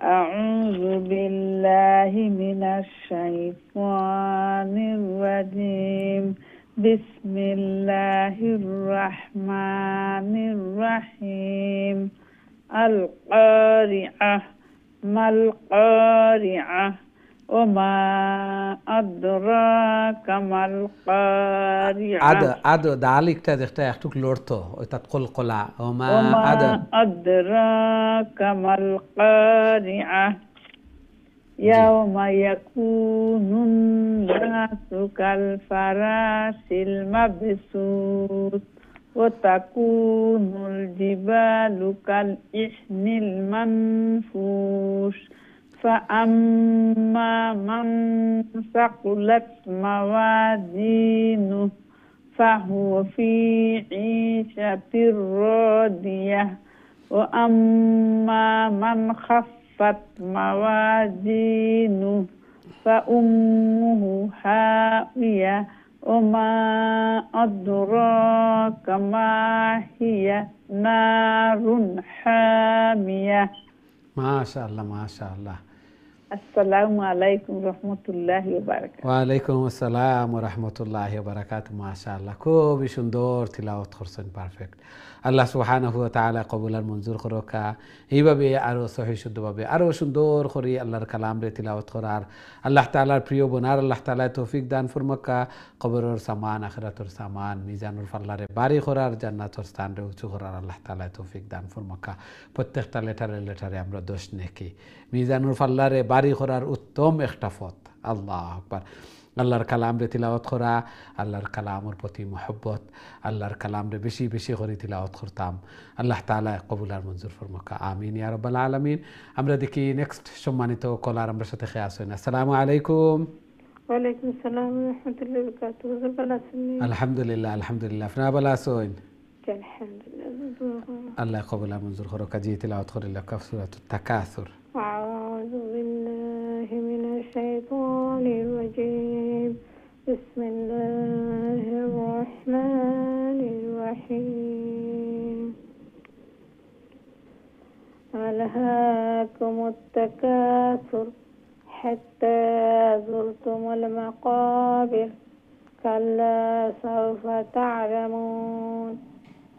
أعوذ بالله من الشيطان الرجيم بسم الله الرحمن الرحيم القارعة ما القارعة وما أدراك ما القارعة أدو أدو دعاليك تادي اختي اختوك لورتو تتقول قلع وما, وما أدراك ما القارعة يوم يكون الناس كالفراش المبسوط وتكون الجبال كالإحن المنفوش فأما من ثقلت موازينه فهو في عيشة راضية وأما من خفت موازينه فأمه هاوية وما أدراك ما هي نار حامية ما شاء الله ما شاء الله السلام عليكم ورحمة الله وبركاته وعليكم السلام ورحمة الله وبركاته ما شاء الله খুবই সুন্দর تلاوت خرسن بارفكت আল্লাহ সুহান হুয়া তালা কবুলার মঞ্জুর করকা এইভাবে আরও সহি শুদ্ধভাবে আরও সুন্দর করে আল্লাহর কালাম রে তিলাওয়াত করার আল্লাহ তালার প্রিয় বোনার আল্লাহ তালায় তৌফিক দান ফুরমক্কা কবরর সামান আখরাতর সামান মিজানুর ফাল্লারে বাড়ি করার জান্নাতর স্থান রে উঁচু করার আল্লাহ তালায় তৌফিক দান ফুরমক্কা প্রত্যেকটা লেটারে লেটারে আমরা দোষ নেকি মিজানুর ফাল্লারে বাড়ি করার উত্তম একটা পথ আল্লাহ আকবার আল্লাহর কালামরে তিলাওয়াত করা আল্লাহর কালামর প্রতি মহব্বত আল্লাহর কালামরে বেশি বেশি করে তিলাওয়াত করতাম আল্লাহ তালা কবুল মঞ্জুর ফরমকা আমিন ইয়ারবাল আলমিন আমরা দেখি নেক্সট সম্মানিত কলার আমরা সাথে খেয়ে আসেন আসসালামু আলাইকুম আলহামদুলিল্লাহ আলহামদুলিল্লাহ আপনার ভালো আছেন আল্লাহ কবুল মঞ্জুর করো কাজী তিলাওয়াত করিল্লাহ কাফসুরাত তাকাসুর أعوذ بالله الله من الشيطان الرجيم بسم الله الرحمن الرحيم ألهاكم التكاثر حتى زرتم المقابر كلا سوف تعلمون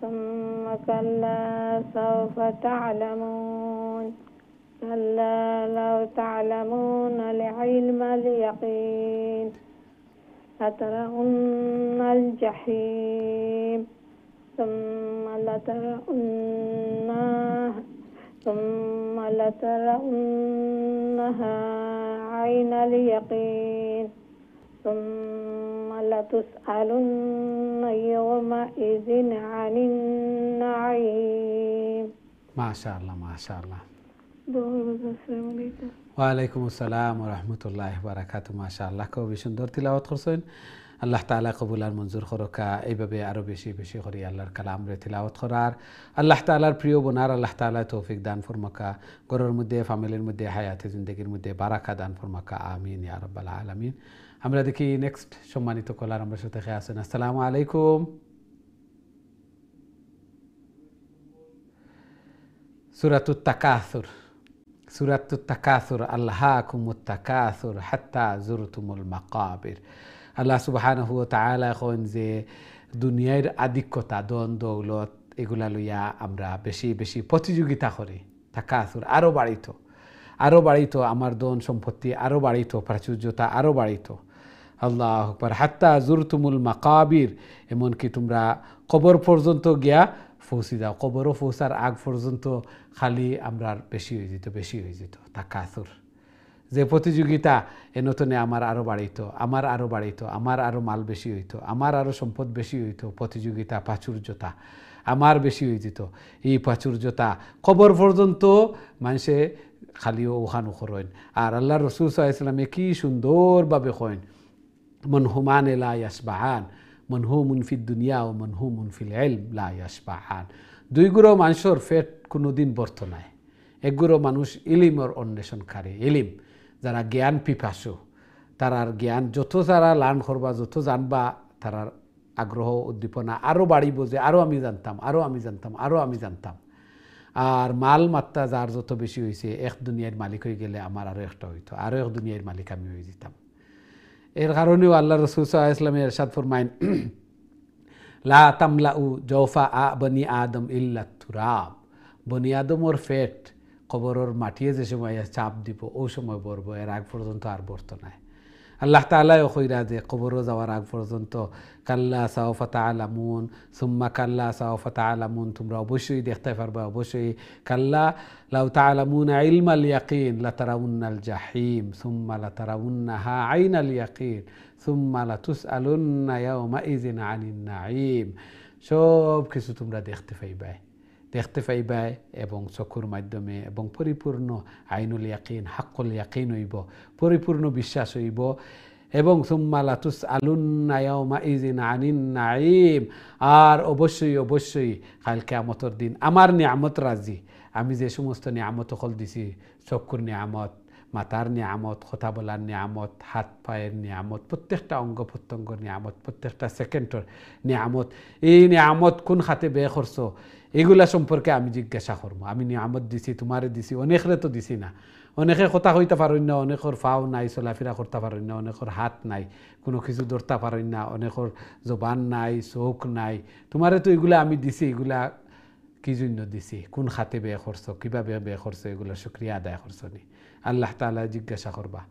ثم كلا سوف تعلمون كلا لو تعلمون لعلم اليقين لترون الجحيم ثم لترونها ثم لترونها عين اليقين ثم لتسألن يومئذ عن النعيم ما شاء الله ما شاء الله وعليكم السلام ورحمة الله وبركاته ما شاء الله كو بيشن دور تلاوت خرسوين الله تعالى قبول المنظور خروكا ايبا بي عربي بشي بشي خوري الله كلام ري تلاوت خرار الله تعالى بريو بنار الله تعالى توفيق دان فرمكا قرر مدى فاميل مدى حياة زندگي مدى باركة دان فرمكا آمين يا رب العالمين عمرا دكي نكست شماني تو كلار عمرا شو تخياسون السلام عليكم سورة التكاثر সুরাতুর তাকাসুর আল্লাহ কুমুর তাকাসুর হাত্তা জুরতুমুল মাকাবির আল্লাহ সুবাহান হুয়া তালা এখন যে দুনিয়ার আধিক্যতা দন দৌলত এগুলা লইয়া আমরা বেশি বেশি প্রতিযোগিতা করি তাকাসুর আরও বাড়িত আরও বাড়িত আমার দন সম্পত্তি আরও বাড়িত প্রাচুর্যতা আরও বাড়িত আল্লাহ আকবর হাত্তা জুরতুমুল মাকাবির এমনকি তোমরা কবর পর্যন্ত গিয়া ফৌসিদা কবরও ফৌসার আগ পর্যন্ত খালি আমরা বেশি হয়ে যেত বেশি হয়ে যেত তা কাসুর যে প্রতিযোগিতা নতুনে আমার আরও বাড়িত আমার আরও বাড়িত আমার আরও মাল বেশি হইত আমার আরও সম্পদ বেশি হইত প্রতিযোগিতা প্রাচুর্যতা আমার বেশি হয়ে যেত এই প্রাচুর্যতা কবর পর্যন্ত মানুষে খালিও ওহানো করেন আর আল্লাহ রসুল সাহা ইসলামে কী সুন্দরভাবে মন মনহুমান এলা ইয়াসবাহান মনহুমুন ফি দুনিয়া ও মনহুমুন ফিল এলম লাশবাহান দুই গুরো মানুষের ফেট কোনো দিন নাই একগুরো মানুষ ইলিমর অন্বেষণকারী ইলিম যারা জ্ঞান পিপাসু তারার জ্ঞান যত যারা লার্ন করবা যত জানবা তারার আগ্রহ উদ্দীপনা আরও বাড়িব যে আরও আমি জানতাম আরও আমি জানতাম আরও আমি জানতাম আর মাল মাত্রা যার যত বেশি হয়েছে এক দুনিয়ার মালিক হয়ে গেলে আমার আরও একটা হইতো আরও এক দুনিয়ার মালিক আমি হয়ে যেতাম এর কারণেও আল্লাহ রসুল সাল্লাহ ইসলামের এরশাদ ফরমাইন *clears throat* লা তামলা উ জৌফা আ বনি আদম ইল্লা থুরাব বনি ওর ফেট কবরর মাটিয়ে যে সময় চাপ দিব ও সময় বরব এর আগ পর্যন্ত আর বর্ত নাই الله تعالى يخوي رازي قبر زوارك فرزنت كلا سوف تعلمون ثم كلا سوف تعلمون ثم بشوي دختفر بشوي كلا لو تعلمون علم اليقين لترون الجحيم ثم لترونها عين اليقين ثم لتسألن يومئذ عن النعيم شوب كسو تمرا دختفي باي দেখতে পাইবাই এবং চক্ষুর মাধ্যমে এবং পরিপূর্ণ আইনুল ইয়াকিন হাক্কুল ইয়াকিন হইব পরিপূর্ণ বিশ্বাস হইব এবং সোম্মালা তুস আলুন্নায়মা ইজিন আনিন নাইম আর অবশ্যই অবশ্যই কালকে আমতর দিন আমার নিয়ামত রাজি আমি যে সমস্ত নিয়ামত হল দিছি চক্ষুর নিয়ামত মাতার নিয়ামত কথা বলার নিয়ামত হাত পায়ের নিয়ামত প্রত্যেকটা অঙ্গ প্রত্যঙ্গর নিয়ামত প্রত্যেকটা সেকেন্ডর নিয়ামত এই নিয়ামত কোন খাতে ব্যয় করছো এগুলা সম্পর্কে আমি জিজ্ঞাসা করবো আমি নিয়ামত দিছি তোমারে দিছি অনেকরে তো দিছি না অনেকে কথা হইতে পারেন না অনেকর ফাও নাই চলাফেরা করতে পারেন না অনেকর হাত নাই কোনো কিছু ধরতে পারেন না অনেকর জবান নাই চোখ নাই তোমারে তো এগুলা আমি দিছি এগুলা কি জন্য দিছি কোন খাতে ব্যয় করছো কীভাবে বেয়া করছো এগুলো শুক্রিয়া আদায় করছো নি আল্লাহ তালা জিজ্ঞাসা করবা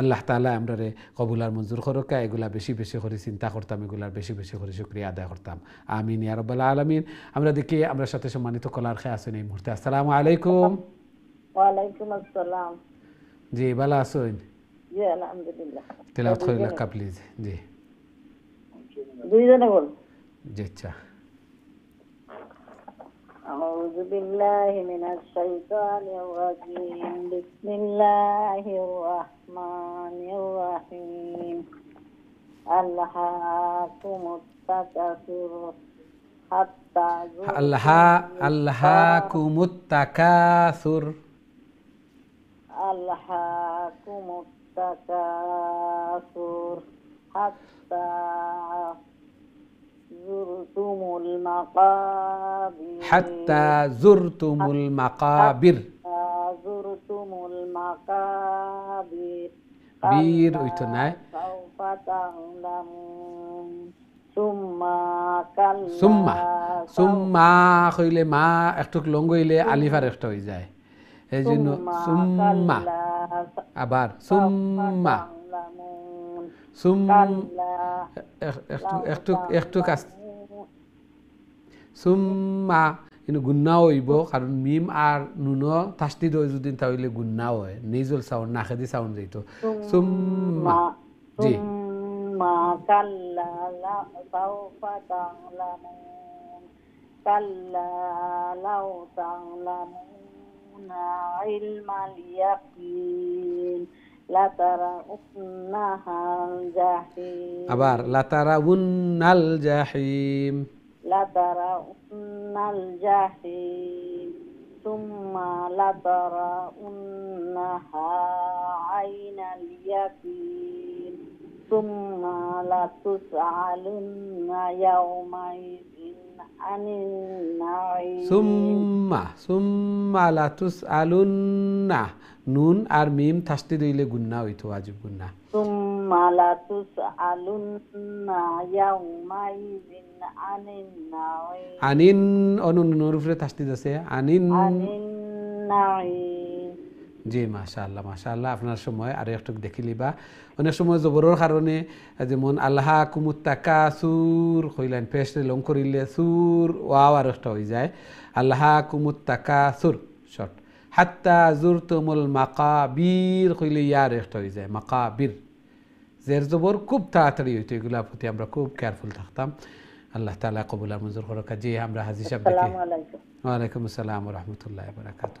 আল্লাহ তালা আমরা কবুলার মঞ্জুর খরকা এগুলা বেশি বেশি করে চিন্তা করতাম এগুলার বেশি বেশি করে শুক্রিয়া আদায় করতাম আমিন ইয়ারবাল আলমিন আমরা দেখি আমরা সাথে সম্মানিত কলার খেয়ে আসুন এই মুহূর্তে আসসালাম আলাইকুম ওয়ালাইকুম আসসালাম জি ভালো আসুন জি আলহামদুলিল্লাহ জি দুইজনে বল জি আচ্ছা أعوذ بالله من الشيطان الرجيم بسم الله الرحمن الرحيم ألهاكم التكاثر حتى ألها ألهاكم التكاثر ألهاكم التكاثر حتى زرتم المقابر حتى زرتم المقابر زرتم المقابر বীর ওই তো নাই সুম্মা সুম্মা হইলে মা একটু লং হইলে আলিফার একটা হয়ে যায় এই জন্য সুম্মা আবার সুম্মা সুম একটু একটু একটু কাজ সুম্মা কিন্তু গুন্নাও হইব কারণ মিম আর নুন তাস্তিদ হয় যদি তাহলে গুন্নাও হয় নিজল সাউন্ড নাখেদি সাউন্ড যাইত সুম্মা জি كلا لترونها الجحيم أبار لترون الجحيم لترون ثم لترونها عين اليقين ثم لتسألن يومئذ عن النعيم ثم ثم لتسألن নুন আর মিম থাসতে দইলে গুন্না হইতো আজব গুন্না ثم لتسألن يومئذ عن النعيم আনিন অনুনুনুর উপরে থাসতে যাচ্ছে আনিন আনিন নাইম জি মাশা আল্লাহ আপনার সময় আর একটু দেখিলি বা অনেক সময় জবরের কারণে যেমন আল্লাহা কুমুত্তাকা সুর হইলেন ফেস্ট লং করিলে সুর ওয়াও আর একটা হয়ে যায় আল্লাহা কুমুত্তাকা সুর শর্ট হাত্তা জুর মাকা মাকাবির হইলে ইয়ার একটা হয়ে যায় মাকা মাকাবির জের জবর খুব তাড়াতাড়ি হইতো এগুলার প্রতি আমরা খুব কেয়ারফুল থাকতাম আল্লাহ তালা কবুল আর মঞ্জুর করকা জি আমরা হাজি সাহেব দেখি ওয়ালাইকুম আসসালাম রহমতুল্লাহ বারাকাতু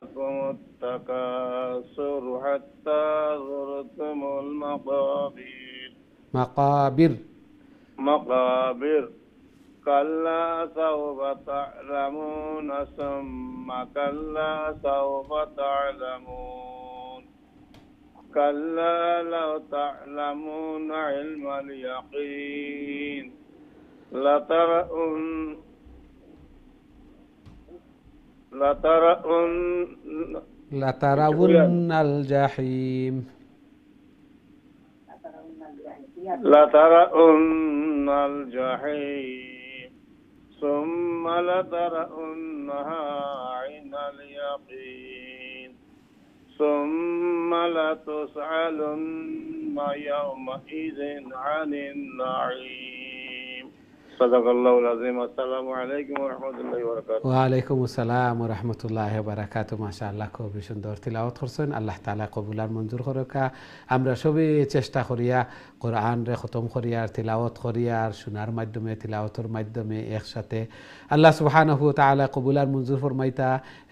لكم التكاثر حتى زرتم المقابر مقابر مقابر كلا سوف تعلمون ثم كلا سوف تعلمون كلا لو تعلمون علم اليقين لترون لترون الجحيم لترون الجحيم ثم لترونها عين اليقين ثم لتسألن يومئذ عن النعيم আল্লাহ সুন্দর কবুলার মঞ্জুর সবই চেষ্টা করিয়া খতম মাধ্যমে মাধ্যমে একসাথে আল্লাহ কবুলার মঞ্জুর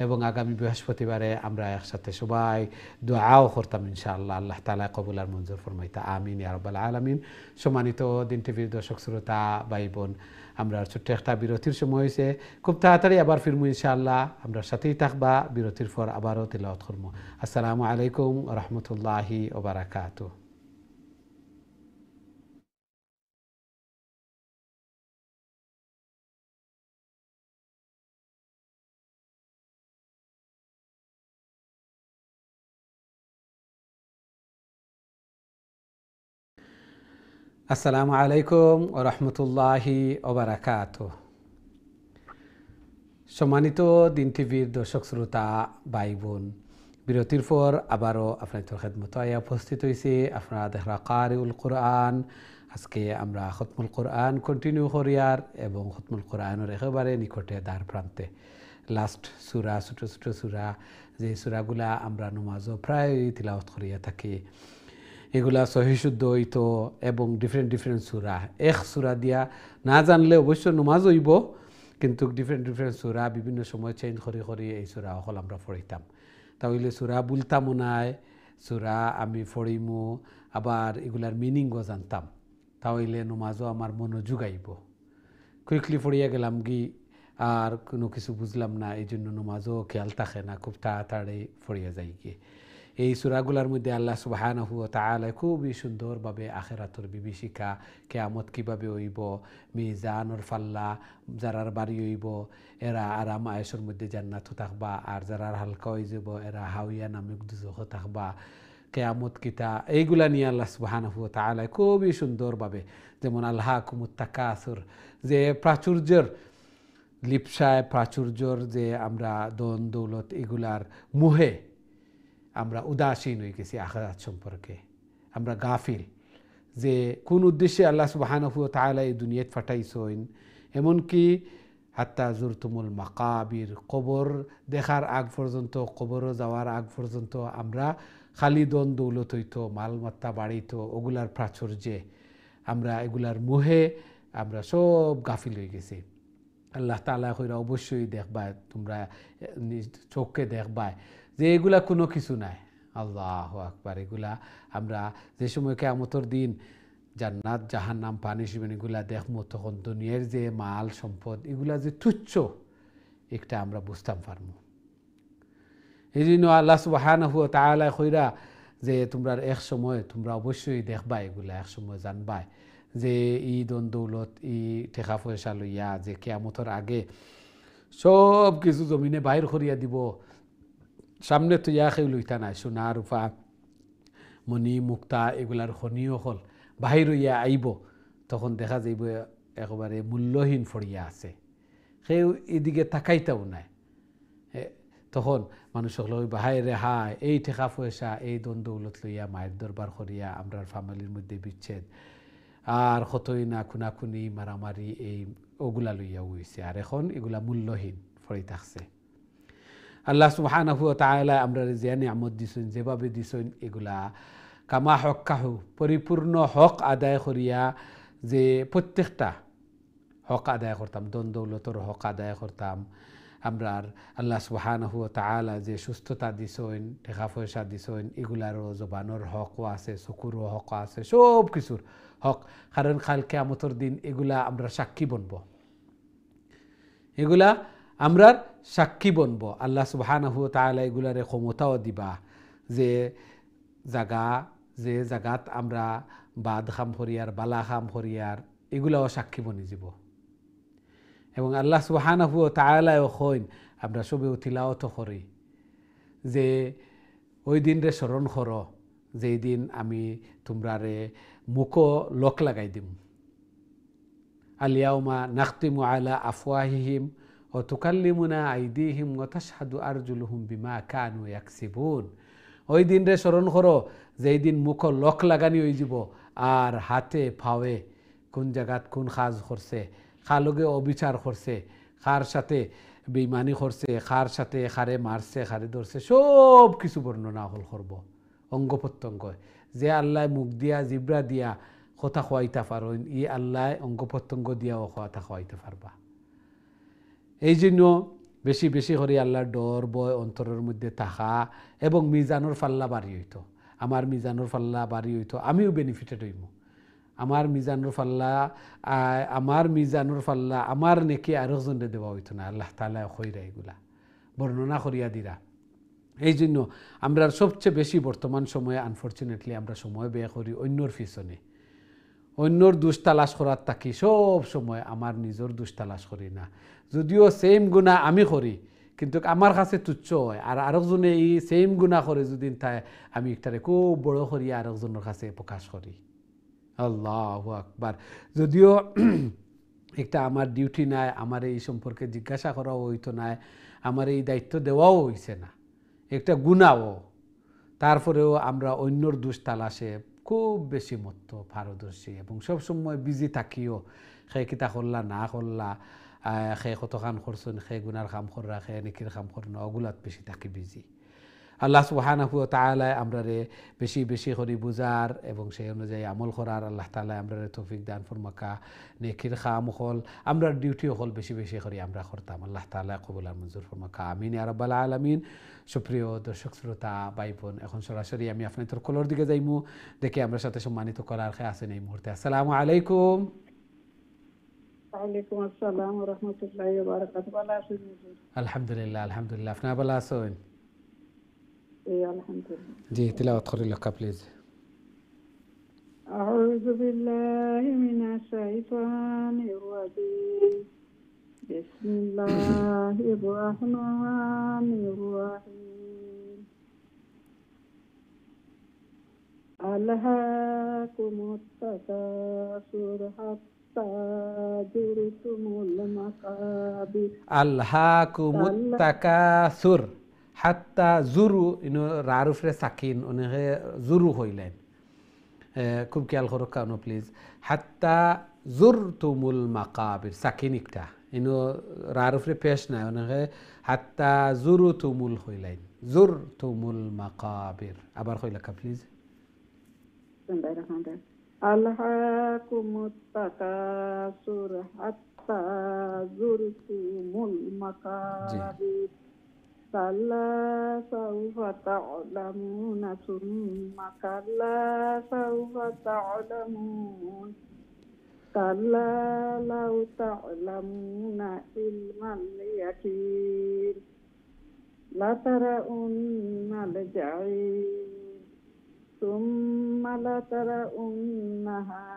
এবং আগামী বৃহস্পতিবারে আমরা একসাথে সবাই দোয়াও করতাম আল্লাহ তালা কবুলার মঞ্জুর ফরমাইতা আমিন আলমিন সম্মানিত দিন টিভির দর্শক শ্রোতা ভাই বোন আমরা ছোট্ট একটা বিরতির সময় হয়েছে খুব তাড়াতাড়ি আবার ফিরমু ইনশাআল্লাহ আমরা সাথেই থাকবা বিরতির পর আবারও তেলাওয়াত করবো আসসালামু আলাইকুম রহমতুল্লাহি ওবরাকাতু আসসালামু আলাইকুম ও রহমতুল্লাহি ওবরাকাত সম্মানিত দিন টিভির দর্শক শ্রোতা ভাই বোন বিরতির পর আবারও আপনার খেদমত উপস্থিত হয়েছে আপনারা দেখরা কারিউল কোরআন আজকে আমরা হতমুল কোরআন কন্টিনিউ করিয়ার এবং হতমুল কোরআনের একেবারে নিকটে দ্বার প্রান্তে লাস্ট সুরা ছোটো ছোটো সুরা যে সুরাগুলা আমরা নমাজও প্রায় তিলাওত করিয়া থাকি এগুলা সহিশুদ্ধ হইত এবং ডিফারেন্ট ডিফারেন্ট সুরা এক সুরা দিয়া না জানলে অবশ্য নমাজ হইব কিন্তু ডিফারেন্ট ডিফারেন্ট সুরা বিভিন্ন সময় চেঞ্জ করে করে এই সুরা অকল আমরা পড়িতাম তাহলে সুরা বুলতাম নাই সুরা আমি পড়িমু আবার এগুলার মিনিংও জানতাম তাহলে নমাজও আমার মনোযোগ আইব কুইকলি পড়িয়া গেলাম কি আর কোনো কিছু বুঝলাম না এই জন্য নমাজও খেয়াল থাকে না খুব তাড়াতাড়ি পড়িয়া যাই গিয়ে এই সুরাগুলার মধ্যে আল্লাহ সুবাহানহু তালায় খুবই সুন্দরভাবে আখেরাতর বিভীষিকা কেয়ামত কীভাবে হইব মিজানোর ফাল্লা যারার বাড়ি হইব এরা আরাম আয়েসর মধ্যে জান্নাত থাকবা আর যারার হালকা হয়ে যাব এরা হাউয়া নামক দুজহ থাকবা কেয়ামত কিতা এইগুলা নিয়ে আল্লাহ সুবাহানহু তালায় খুবই সুন্দরভাবে যেমন আল্লাহ কুমুত্তাকা আসর যে প্রাচুর্যর লিপসায় প্রাচুর্যর যে আমরা দন দৌলত এগুলার মুহে আমরা উদাসীন হয়ে গেছি আখরাত সম্পর্কে আমরা গাফিল যে কোন উদ্দেশ্যে আল্লাহ সুবাহানহু তাহলে এই দুনিয়াত ফাটাইছেন এমনকি হাত্তা জুরতুমুল মাকাবির কবর দেখার আগ পর্যন্ত কবরও যাওয়ার আগ পর্যন্ত আমরা খালি দন দৌলত হইত মালমাত্তা বাড়িত ওগুলার প্রাচুর্যে আমরা এগুলার মুহে আমরা সব গাফিল হয়ে গেছি আল্লাহ তালা হইরা অবশ্যই দেখবায় তোমরা চোখকে দেখবায় যে এগুলা কোনো কিছু নাই আল্লাহ আকবার এগুলা আমরা যে সময় কেমতর দিন জান্নাত জাহার নাম পানিশমেন এগুলা দেখবো তখন দুনিয়ার যে মাল সম্পদ এগুলা যে তুচ্ছ একটা আমরা বুঝতাম পারবো এই জন্য আল্লাহ সুবাহান হুয়া তাহলে হইরা যে তোমরা এক সময় তোমরা অবশ্যই দেখবা এগুলা এক সময় জানবাই যে ই দন দৌলত ই ঠেকা পয়সা লইয়া যে কেয়ামতর আগে সব কিছু জমিনে বাইর করিয়া দিব সামনে তো ইয়া খেয়ে লইতা নাই সোনা রূপা মণি মুক্তা এগুলার খনিও হল বাহির ইয়া আইব তখন দেখা যাইব একেবারে মূল্যহীন ফড়িয়া আছে সেও এদিকে তাকাইতাও নাই তখন মানুষ লই বাহাই রে হায় এই ঠেকা পয়সা এই দ্বন্দ্ব উলত লইয়া মায়ের দরবার করিয়া আমরার ফ্যামিলির মধ্যে বিচ্ছেদ আর কতই না খুনাখুনি মারামারি এই ওগুলা লইয়া উইছে আর এখন এগুলা মূল্যহীন ফড়ি থাকছে আল্লাহ সুবাহ তালায় আমরা রেজিয়া নিয়ামত দিছোন যেভাবে দিছোন এগুলা কামা হক কাহু পরিপূর্ণ হক আদায় করিয়া যে প্রত্যেকটা হক আদায় করতাম দ্বন্দ্বলতর হক আদায় করতাম আমরা আর আল্লাহ সুবাহ তালা যে সুস্থতা দিছোন টেকা পয়সা দিছোন এগুলারও জবানোর হকও আছে চকুরও হকও আছে সব কিছুর হক কারণ খাল কেয়ামতর দিন এগুলা আমরা সাক্ষী বনব এগুলা আমরার সাক্ষী বনব আল্লাহ সুবাহানহু তালা এগুলারে ক্ষমতাও দিবা যে জাগা যে জাগাত আমরা বাদ খাম হরিয়ার বালা খাম হরিয়ার এগুলাও সাক্ষী বনি যাব এবং আল্লাহ সুবাহানহু তালায় হইন আমরা সবে উথিলাওত করি যে ওই দিন রে স্মরণ কর যেই দিন আমি তোমরা রে মুখো লক লাগাই দিম আলিয়াউমা নাখতিমু আলা আফওয়াহিহিম অতুকাল্লিমুনা আইদিহিম অতাসাদু আরজুলহুম বিমা কানু ইয়াকসিবুন ওই দিন স্মরণ করো যে দিন মুখ লক লাগানি হয়ে যাব আর হাতে ফাওয়ে কোন জায়গাত কোন সাজ করছে খালোকে অবিচার করছে খার সাথে বেইমানি করছে খার সাথে খারে মারছে খারে ধরছে সব কিছু বর্ণনা হল করব অঙ্গ প্রত্যঙ্গ যে আল্লাহ মুখ দিয়া জিব্রা দিয়া কথা খোয়াইতে পারো ই আল্লাহ অঙ্গ প্রত্যঙ্গ দিয়াও কথা খোয়াইতে পারবা এই জন্য বেশি বেশি করে আল্লাহর ডর বয় অন্তরের মধ্যে থাকা এবং মিজানোর পাল্লা বাড়ি হইত আমার মিজানোর পাল্লা বাড়ি হইত আমিও বেনিফিটেড হইম আমার মিজানোর পাল্লা আমার মিজানোর পাল্লা আমার নেকি আরেকজনরে দেওয়া হইত না আল্লাহ তালা হইরা এগুলা বর্ণনা করিয়া দিরা এই জন্য আমরা সবচেয়ে বেশি বর্তমান সময়ে আনফর্চুনেটলি আমরা সময় ব্যয় করি অন্যর পিছনে অন্যর দুষ তালাশ করার থাকি সব সময় আমার নিজের দুষ তালাশ করি না যদিও সেম গুণা আমি করি কিন্তু আমার কাছে তুচ্ছ হয় আর আরেকজনে এই সেম গুণা করে যদি তাই আমি একটারে খুব বড় করি আরেকজনের কাছে প্রকাশ করি আল্লাহ আকবার যদিও *clears throat* একটা আমার ডিউটি নাই আমার এই সম্পর্কে জিজ্ঞাসা করাও হইতো নাই আমার এই দায়িত্ব দেওয়াও হইছে না একটা গুণাও তারপরেও আমরা অন্যর দুষ তালাশে খুব বেশি মত্ত পারদর্শী এবং সবসময় বিজি থাকিও সে কিতা করলা না করলা সে কতখান করছুন সে গুণার কাম কররা সে নিকির কাম কর না অগুলাত বেশি থাকি বিজি আল্লাহ সুহান হুয়া তালায় আমরারে বেশি বেশি করি বুজার এবং সেই অনুযায়ী আমল করার আল্লাহ তালায় আমরা রে দান ফরমাকা নেখির খাম হল আমরার ডিউটিও হল বেশি বেশি করি আমরা করতাম আল্লাহ তালা কবুল আর মঞ্জুর ফরমাকা আমিন আরবাল আলমিন সুপ্রিয় দর্শক শ্রোতা ভাই বোন এখন সরাসরি আমি আপনাদের কলর দিকে যাইমু দেখে আমরা সাথে সম্মানিত করার খেয়ে আছেন এই মুহূর্তে আসসালামু আলাইকুম আলহামদুলিল্লাহ আলহামদুলিল্লাহ আপনার ভালো আছেন জি তিলাওয়াত করি লক্ষা প্লিজ أعوذ بالله من الشيطان الرجيم بسم الله الرحمن الرحيم ألهاكم التكاثر حتى زرتم المقابر ألهاكم التكاثر হাত্তা জুরু ইনো রারুফরে সাকিন অনেকে জুরু হইলেন খুব খেয়াল করো কেন প্লিজ হাত্তা জুর তুমুল মাকাবির সাকিন একটা ইনো রারুফরে পেশ নাই অনেকে হাত্তা জুরু তুমুল হইলেন জুর তুমুল মাকাবির আবার হইলাকা please Bismillahirrahmanirrahim. Alhaakumut takasur hatta zurtumul makabir. Kalla sawfa ta'lamuna summa kalla sawfa ta'lamun. Kalla law ta'lamuna ilman yakin. La tara'unna al ثم لترؤنها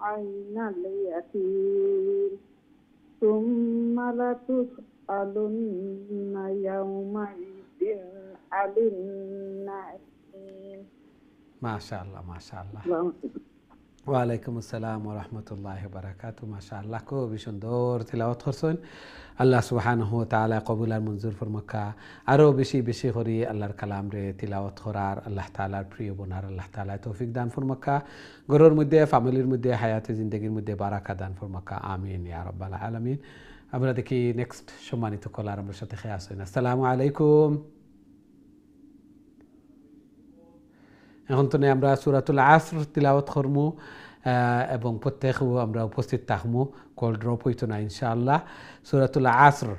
عين اليقين ثم لتسألن يومئذ عن النعيم ما شاء الله ما شاء الله وعليكم السلام ورحمة الله وبركاته ما شاء الله كو بيشون دور خرسون الله سبحانه وتعالى قبول المنظور في مكة عرو بشي بشي خوري الله الكلام ري تلاوة خرار الله تعالى بريو بنار الله تعالى توفيق دان في مكة غرور مدى فاملي مدى حياة زندگي مدى باركة دان في مكة آمين يا رب العالمين أبرا دكي نكست شماني تقول السلام عليكم এখন তো আমরা সুরাতুল আসর তিলাওয়াত করমু এবং প্রত্যেক আমরা উপস্থিত থাকমু কল ড্রপ হইতো না ইনশাআল্লাহ সুরাতুল আসর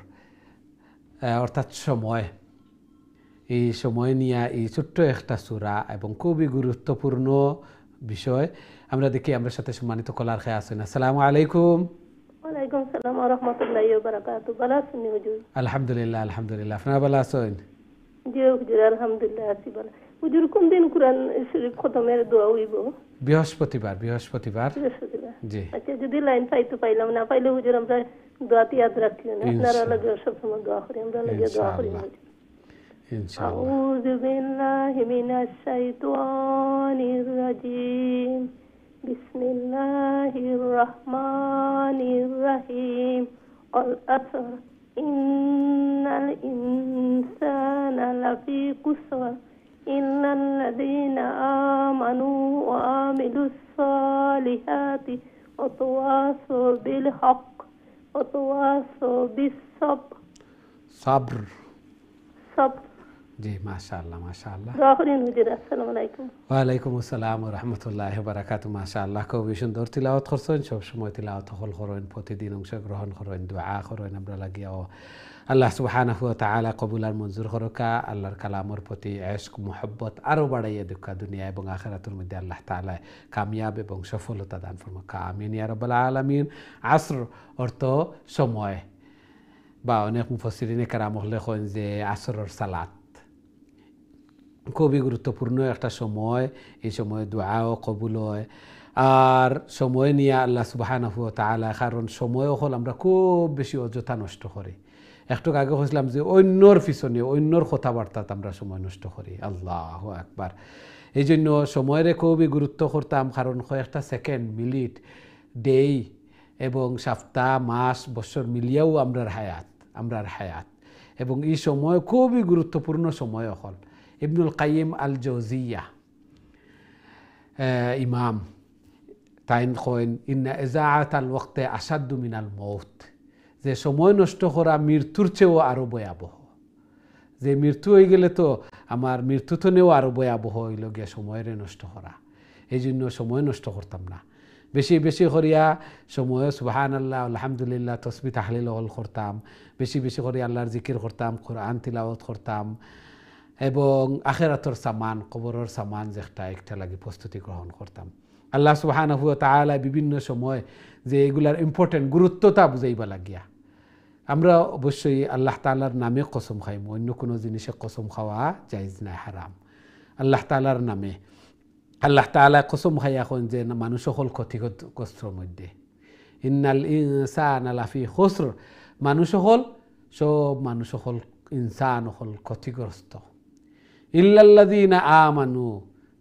অর্থাৎ সময় এই সময় নিয়ে এই ছোট্ট একটা সুরা এবং খুবই গুরুত্বপূর্ণ বিষয় আমরা দেখি আমরা সাথে সম্মানিত কলার খেয়ে আসেন আসসালাম আলাইকুম আলহামদুলিল্লাহ আলহামদুলিল্লাহ আপনার ভালো আছেন জি আলহামদুলিল্লাহ আছি ভালো হুজুর কোন দিন কোরআন শরীফ খতমের দোয়া হইব বৃহস্পতিবার বৃহস্পতিবার জি আচ্ছা যদি লাইন পাই পাইলাম না পাইলে হুজুর আমরা দোয়াতে ইয়াদ রাখিও না আপনারা লাগে সবসময় দোয়া করি আমরা লাগে দোয়া করি ইনশাআল্লাহ আউযু বিল্লাহি মিনাশ শাইতানির রাজিম বিসমিল্লাহির রহমানির রহিম আল আসর ইন্নাল ইনসানা লাফি খুসর إن الذين آمنوا وعملوا الصالحات وتواصوا بالحق وتواصوا بالصبر صبر صبر জি মাশাআল্লাহ মাশাআল্লাহ রাহুলিন হুজুর আসসালামু আলাইকুম আসসালাম রহমতুল্লাহ রাহমাতুল্লাহি ওয়া বারাকাতুহু মাশাআল্লাহ খুবই সুন্দর তিলাওয়াত করছেন সব সময় তিলাওয়াত হল করেন প্রতিদিন অংশ গ্রহণ করেন দোয়া করেন আমরা লাগিয়াও আল্লাহ সুবাহান হুয়া তালা কবুলার মঞ্জুর হরকা আল্লাহর কালামর প্রতি এশক মোহব্বত আরও বাড়াইয়া দুঃখা দুনিয়া এবং আখেরাতুর মধ্যে আল্লাহ তালায় কামিয়াব এবং সফলতা দান ফর্ম কামিন ইয়ারবাল্লা আলমিন আসর অর্থ সময় বা অনেক মুফসিরিনে কারাম হলে হন যে আসরর সালাত খুবই গুরুত্বপূর্ণ একটা সময় এই সময় দোয়াও কবুল হয় আর সময় নিয়ে আল্লাহ সুবাহান হুয়া তালা কারণ সময়ও হল আমরা খুব বেশি অযথা নষ্ট করি একটু আগে হয়েছিলাম যে অন্যর পিছনে অন্যর কথাবার্তাত আমরা সময় নষ্ট করি আল্লাহ একবার এই জন্য সময়ের খুবই গুরুত্ব করতাম কারণ একটা সেকেন্ড মিনিট ডেই এবং সপ্তাহ মাস বছর মিলিয়াও আমরার হায়াত আমরার হায়াত এবং এই সময় খুবই গুরুত্বপূর্ণ সময় হল ইবনুল কাইম আল জজিয়া ইমাম তাইন খোয়েন ইন্না এজা আল ওখতে আসাদ্দু মিনাল মৌত যে সময় নষ্ট করা মৃত্যুর চেয়েও আরও ভয়াবহ যে মৃত্যু হয়ে গেলে তো আমার মৃত্যু তো নেও আরও ভয়াবহ হইল গিয়ে সময়ের নষ্ট করা এই জন্য সময় নষ্ট করতাম না বেশি বেশি করিয়া সময় সুবাহান আল্লাহ আলহামদুলিল্লাহ তসবি তাহলিল হল করতাম বেশি বেশি করিয়া আল্লাহর জিকির করতাম কোরআন তিলাওত করতাম এবং আখেরাতর সামান কবরর সামান যেটা একটা লাগে প্রস্তুতি গ্রহণ করতাম আল্লাহ সুবাহান হুয়া তাহলে বিভিন্ন সময় যে এগুলার ইম্পর্টেন্ট গুরুত্বতা বুঝাইবা লাগিয়া আমরা অবশ্যই আল্লাহ তালার নামে কসম খাইব অন্য কোনো জিনিসে কসম খাওয়া জায়জ নাই হারাম আল্লাহ তালার নামে আল্লাহ তালা কসম খাই এখন যে মানুষ সকল ক্ষতিগ্রস্ত মধ্যে ইন্নাল ইনসান আলাফি খসর মানুষ হল সব মানুষ হল ইনসান হল ক্ষতিগ্রস্ত ইল্লাল্লাদিন আ মানু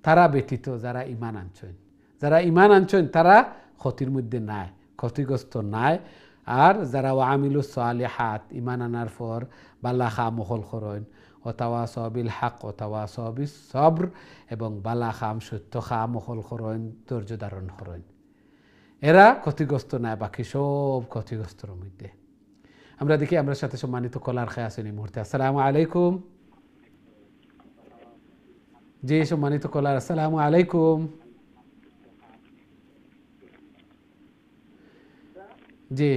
তারা ব্যতীত যারা ইমান আনছেন যারা ইমান আনছেন তারা ক্ষতির মধ্যে নাই ক্ষতিগ্রস্ত নাই আর যারা ও আমিলু সালে হাত ইমান আনার পর বালা খা মহল খরণ অতাওয়া সবিল হাক অতাওয়া সবি সব্র এবং বালা খাম সত্য খা মহল খরণ ধৈর্য ধারণ খরণ এরা ক্ষতিগ্রস্ত নাই বাকি সব ক্ষতিগ্রস্তর মধ্যে আমরা দেখি আমরা সাথে সম্মানিত কলার খায় আসেন এই মুহূর্তে আসসালামু আলাইকুম জি সম্মানিত কলার আসসালামু আলাইকুম জি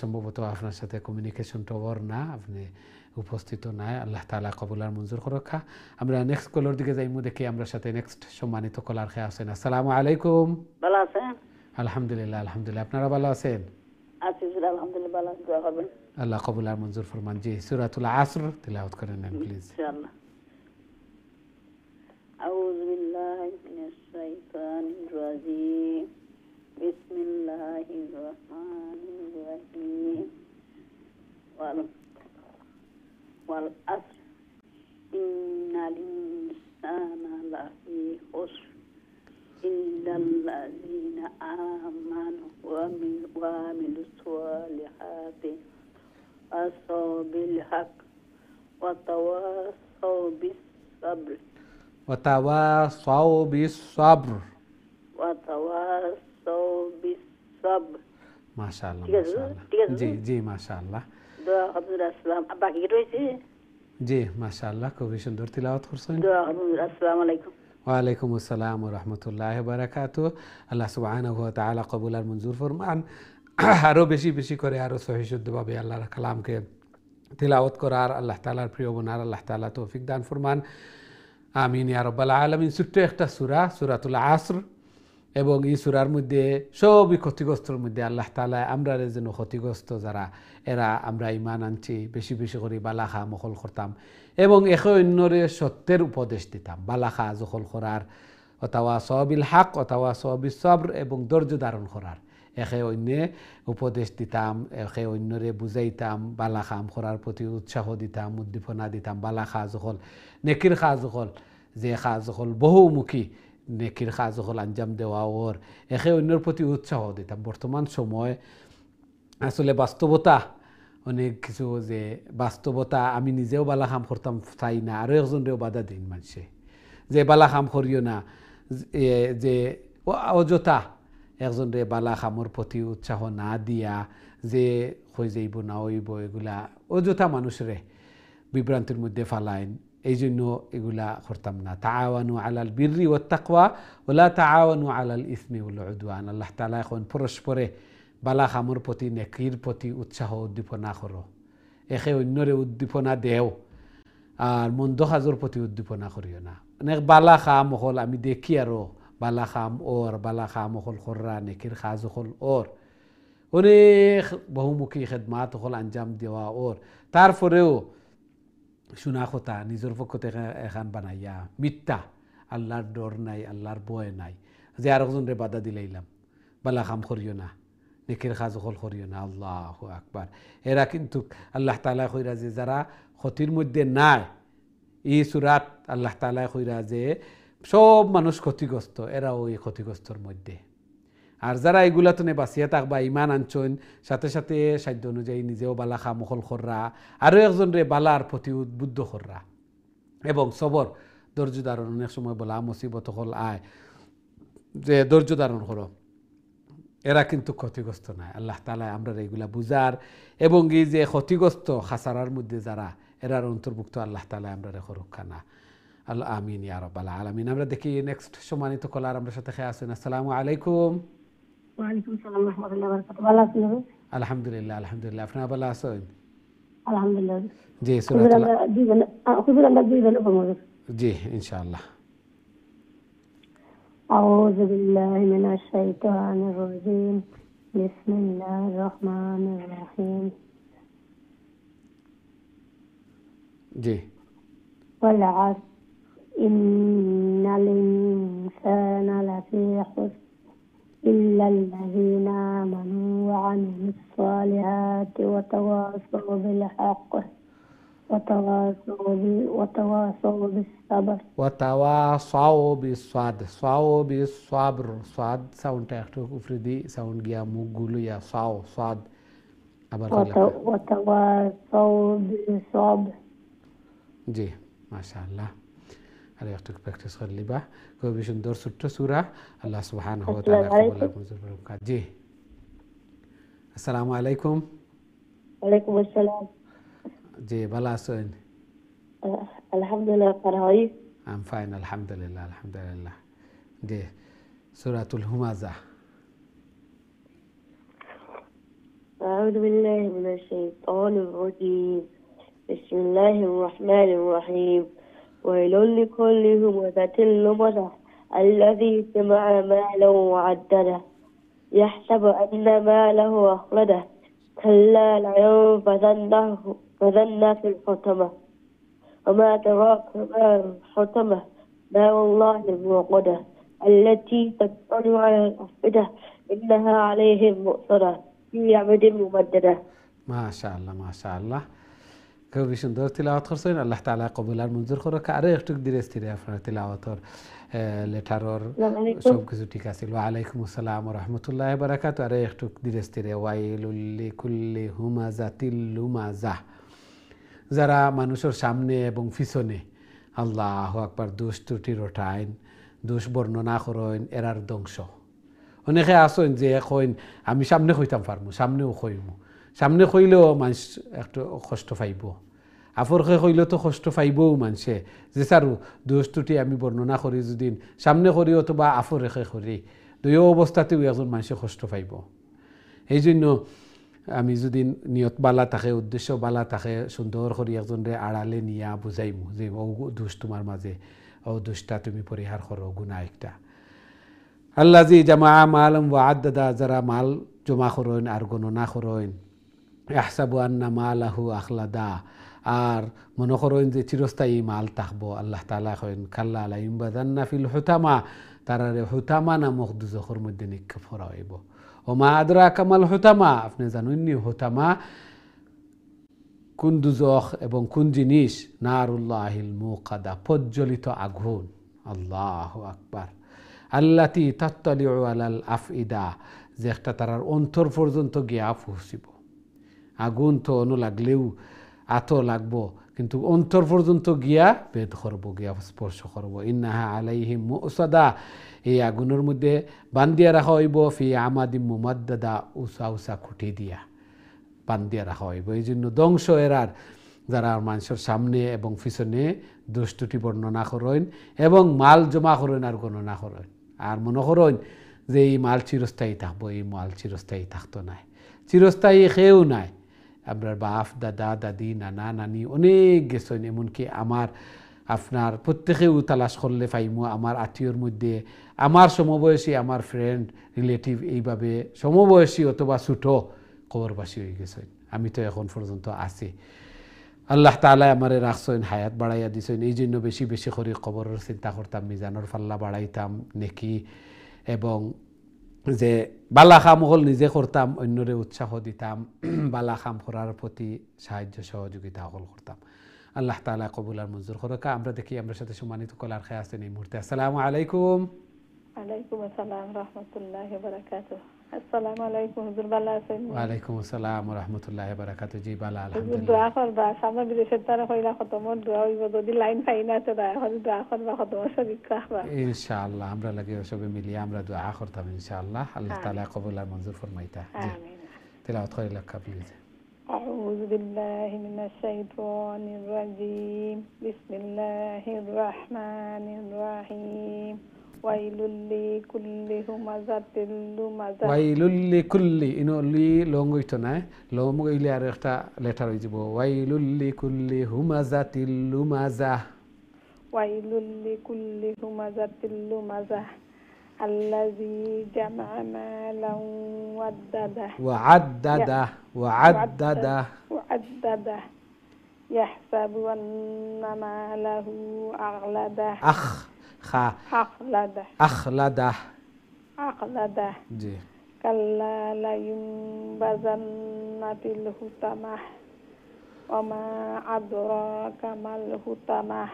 সম্ভবত আপনার সাথে কমিউনিকেশন টাওয়ার না আপনি উপস্থিত নাই আল্লাহ তালা কবুলার মঞ্জুর খা হ্যাঁ, আমরা নেক্সট কলার দিকে যাইমু দেখি আমরা সাথে নেক্সট সম্মানিত কলার খেয়ে আছেন আসসালাম আলাইকুম আলহামদুলিল্লাহ আলহামদুলিল্লাহ আপনারা ভালো আছেন আল্লাহ কবুলার মঞ্জুর ফরমান জি সুরাতুল আসর তিলাওয়াত করে নেন প্লিজ أعوذ بالله من الشيطان الرجيم بسم الله الرحمن الرحيم والأسر إن الإنسان لفي خسر إلا الذين آمنوا وعملوا الصالحات وتواصوا بالحق وتواصوا بالصبر وتواصوا بالصبر وتواصوا সব আল্লাহ সুবাহানা কবুল আর মঞ্জুর ফরমান আরও বেশি বেশি করে আরও সহিশুদ্ধভাবে আল্লাহর কালামকে তিলাওয়াত করার আল্লাহ তালার প্রিয় বোনার আল্লাহ তালা তৌফিক দান ফরমান আমিন ইয়ারব্বাল আলমিন ছোট্ট একটা সুরা সুরাতুল আসর এবং এই সুরার মধ্যে সবই ক্ষতিগ্রস্তর মধ্যে আল্লাহ তালা আমরা যেন ক্ষতিগ্রস্ত যারা এরা আমরা ইমান আনছি বেশি বেশি করে বালাখা মখল করতাম এবং একে অন্যরে সত্যের উপদেশ দিতাম বালাখা জখল করার অথবা সবিল হাক অথবা সবিল সব্র এবং ধৈর্য ধারণ করার একে অন্যে উপদেশ দিতাম একে অন্যরে বুঝাইতাম বালা খাম করার প্রতি উৎসাহ দিতাম উদ্দীপনা দিতাম বালা খা জখল নেকির খা জখল যে খা জখল বহুমুখী নেকির কাজ হল আঞ্জাম দেওয়া ওর একে অন্যের প্রতি উৎসাহ দিতাম বর্তমান সময় আসলে বাস্তবতা অনেক কিছু যে বাস্তবতা আমি নিজেও বালা কাম করতাম চাই না আরও একজনরেও বাধা দিন মানুষে যে বালা কাম করিও না যে অযথা একজনরে বালা কামর প্রতি উৎসাহ না দিয়া যে হয়ে যাইব না হইব এগুলা অযথা মানুষরে বিভ্রান্তির মধ্যে ফালাইন এই জন্য এগুলা করতাম না তাওয়ানু আলাল বির্রি ও তাকওয়া ওলা তাওয়ানু আলাল ইসমি উল উদওয়ান আল্লাহ তালা এখন পরস্পরে বালা খামর প্রতি নেকির প্রতি উৎসাহ উদ্দীপনা করো একে অন্যরে উদ্দীপনা দেও আর মন্দ সাজর প্রতি উদ্দীপনা করিও না অনেক বালা খাম হল আমি দেখি আৰু বালা খাম ওর বালা খাম হল খর্রা নেকির সাজ হল ওর অনেক বহুমুখী খেদমাত হল আঞ্জাম দেওয়া ওর তারপরেও শোনা কথা নিজের পক্ষ থেকে এখান বানাইয়া মিথ্যা আল্লাহর ডর নাই আল্লাহর বয় নাই যে আর একজনরে বাধা দিলাইলাম বালা খাম করিও না নেকের কাজ হল করিও না আল্লাহ আকবার এরা কিন্তু আল্লাহ তালা কইরা যে যারা ক্ষতির মধ্যে নাই ই সুরাত আল্লাহ তালা কইরা যে সব মানুষ ক্ষতিগ্রস্ত এরা ওই ক্ষতিগ্রস্তর মধ্যে আর যারা এগুলা এগুলাতনে তাক বা ইমান আনছেন সাথে সাথে সাধ্য অনুযায়ী নিজেও বালা খামখল খররা আরও একজন রে বালার প্রতি উদ্বুদ্ধ খররা এবং সবর ধৈর্য ধারণ অনেক সময় বলা মুসিবত হল আয় যে ধৈর্য ধারণ করো এরা কিন্তু ক্ষতিগ্রস্ত নয় আল্লাহ তালা আমরা এগুলা বুঝার এবং এই যে ক্ষতিগ্রস্ত খাসারার মধ্যে যারা এরার অন্তর্ভুক্ত আল্লাহ তালায় আমরা রক্ষা না আল্লাহ আমিন ইয়ারবাল আলমিন আমরা দেখি নেক্সট সমানিত কলার আমরা সাথে খেয়ে আসেন আসসালামু আলাইকুম الحمد لله الحمد لله افنا بلا سوي الحمد لله جي سوره الله خذ الله جي بل جي ان شاء الله اعوذ بالله من الشيطان الرجيم بسم الله الرحمن الرحيم جي والعصر ان الانسان لفي خسر إلا الذين آمنوا وعملوا الصالحات وتواصوا بالحق وتواصوا بالصبر وتواصوا بالصاد صاو بالصبر صاد ساوند تاخته كفردي ساون جيا مغولو يا صاو صاد وتواصوا بالصبر جي ما شاء الله عليكم بكتس خير اللي باه كوي بيشون دور ستة سورة الله سبحانه وتعالى قبل لكم زر السلام عليكم عليكم السلام جي بلا سؤال أه، الحمد لله فرهي I'm fine الحمد لله الحمد لله جي سورة الهمزة أعوذ بالله من الشيطان الرجيم بسم الله الرحمن الرحيم ويل لكل همزة لمزة الذي جمع مالا وعدده يحسب أن ماله أخلده كلا لينبذن في الحطمة وما تراك ما الحطمة ما والله الموقدة التي تطلع على الأفئدة إنها عليهم مؤثرة في عمد ممددة ما شاء الله ما شاء الله খুবই সুন্দর তিলাওয়াত করছেন আল্লাহ তালা কবুল আর মঞ্জুর করো আরো একটু ধীরে স্থিরে আপনার তিলাওয়াতর লেঠারর সব কিছু ঠিক আছে আলাইকুম আসসালাম রহমতুল্লাহ বারাকাত আরে একটু ধীরে স্থিরে ওয়াইলুল্লি কুল্লি হুমাজা তিল্লুমাজা যারা মানুষের সামনে এবং পিছনে আল্লাহ আকবার দোষ ত্রুটি রটাইন দোষ বর্ণনা করেন এরার ধ্বংস অনেকে আসেন যে কইন আমি সামনে কইতাম পারমু সামনেও কইমু সামনে কইলেও মানুষ একটু কষ্ট পাইব আফরকে হইলেও তো কষ্ট পাইবও মানুষে যে সারু দুষ্টুটি আমি বর্ণনা করি যদি সামনে করি অথবা আফরেখে করি দুয়ো অবস্থাতেও একজন মানুষে কষ্ট পাইব এই জন্য আমি যদি নিয়ত বালা থাকে উদ্দেশ্য বালা থাকে সুন্দর করে একজনরে আড়ালে নিয়া বুঝাইম যে ও দোষ তোমার মাঝে ও দুষ্টা তুমি পরিহার করো গুণা একটা আল্লাহ জি জামা মাল ওয়া দাদা যারা মাল জমা করেন আর গণনা করেন আহসাবু আন্না মালাহু আখলাদা আর মনে করেন যে চিরস্থায়ী মাল থাকবো আল্লাহ তালা হইন খাল্লা আলা ইমবাদান্না ফিল হুতামা তারারে হুতামা নামক দুজখর মধ্যে নিক্ষেপ করা হইব ও মা আদরা কামাল হুতামা আপনি জানেননি হুতামা কোন দুজখ এবং কোন জিনিস নারুল্লাহিল মুকাদা প্রজ্বলিত আগুন আল্লাহ আকবার আল্লাতি তত্তলি আলাল আফ ইদা যে একটা তারার অন্তর পর্যন্ত গিয়া ফুসিব আগুন তো অনু লাগলেও আত লাগব কিন্তু অন্তর পর্যন্ত গিয়া বেদ করব গিয়া স্পর্শ করব ইন্নাহা আলাইহি মুসাদা এই আগুনের মধ্যে বান্দিয়া রাখা হইব ফি আমাদি মুমাদ্দাদা উষা উষা খুঁটি দিয়া বান্দিয়া রাখা হইব এই জন্য ধ্বংস এরার যারা মানুষের সামনে এবং পিছনে দুষ্টুটি বর্ণনা করেন এবং মাল জমা করেন আর গণনা করেন আর মনে করেন যে এই মাল চিরস্থায়ী থাকবো এই মাল চিরস্থায়ী থাকতো নাই চিরস্থায়ী খেয়েও নাই আপনার বাপ দাদা দাদি নানা নানি অনেক গেছেন এমনকি আমার আপনার প্রত্যেকেও তালাশ করলে পাইমো আমার আত্মীয়র মধ্যে আমার সমবয়সী আমার ফ্রেন্ড রিলেটিভ এইভাবে সমবয়সী অথবা ছুটো কবরবাসী হয়ে গেছেন আমি তো এখন পর্যন্ত আছি আল্লাহ তালা আমারে রাখছেন হায়াত বাড়াইয়া দিছেন এই জন্য বেশি বেশি করে কবরের চিন্তা করতাম মিজানোর ফাল্লা বাড়াইতাম নেকি এবং যে বালা খাম হল নিজে করতাম অন্যরে উৎসাহ দিতাম *clears throat* বালা খাম করার প্রতি সাহায্য সহযোগিতা হল করতাম আল্লাহ তালা কবুল আর মঞ্জুর করকা আমরা দেখি আমরা সাথে সম্মানিত কলার খেয়ে আসতেন এই মুহূর্তে আসসালামু আলাইকুম আলাইকুম আসসালাম রহমতুল্লাহ বারাকাতুহ আসসালামু আলাইকুম হুজুর বালা আছেন ওয়া আলাইকুম আসসালাম ওয়া রাহমাতুল্লাহি ওয়া বারাকাতু জি বালা যদি লাইন পাই না তো দয়া করে দোয়া করবা আমরা লাগে সবে মিলিয়ে আমরা দোয়া করতাম ইনশাআল্লাহ আল্লাহ তাআলা কবুল আর মঞ্জুর ফরমাইতা জি তেলাওয়াত করে লাকা প্লিজ أعوذ بالله من الشيطان الرجيم بسم ويل لكل همزة لمزة ويل لكل إنه لي لونغ يتنا لونغ إلي لتر يجيبو ويل لكل همزة لمزة ويل لكل همزة لمزة الذي جمع مالا ودده وعدده وعدده وعدده يحسب أن ماله أغلده أخ خا أخلده أخلده أخلده جي كلا لينبذن في الهتمة وما أدراك ما الهتمة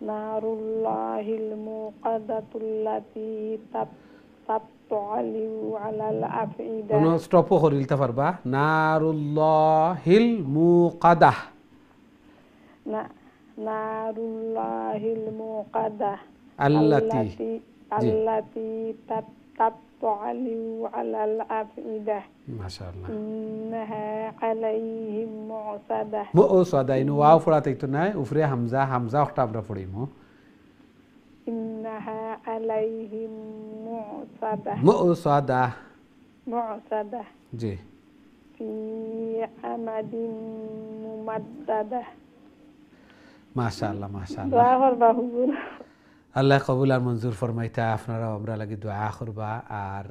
نار الله الموقدة التي تب تطلع على الأفئدة ونستوبو خوريل تفربا نار الله الموقدة نعم نار الله الموقدة التي التي, تطلع على الأفئدة ما شاء الله إنها عليهم مؤصدة مؤصدة إنه واو فراتك تناي وفري حمزة حمزة اختاب مو إنها عليهم مؤصدة مؤصدة مؤصدة جي في أمد ممددة মাশা আল্লাহ আল্লাহ কবুল আর মঞ্জুর ফরমাইতে আপনারা আমরা লাগি দোয়া করবা আর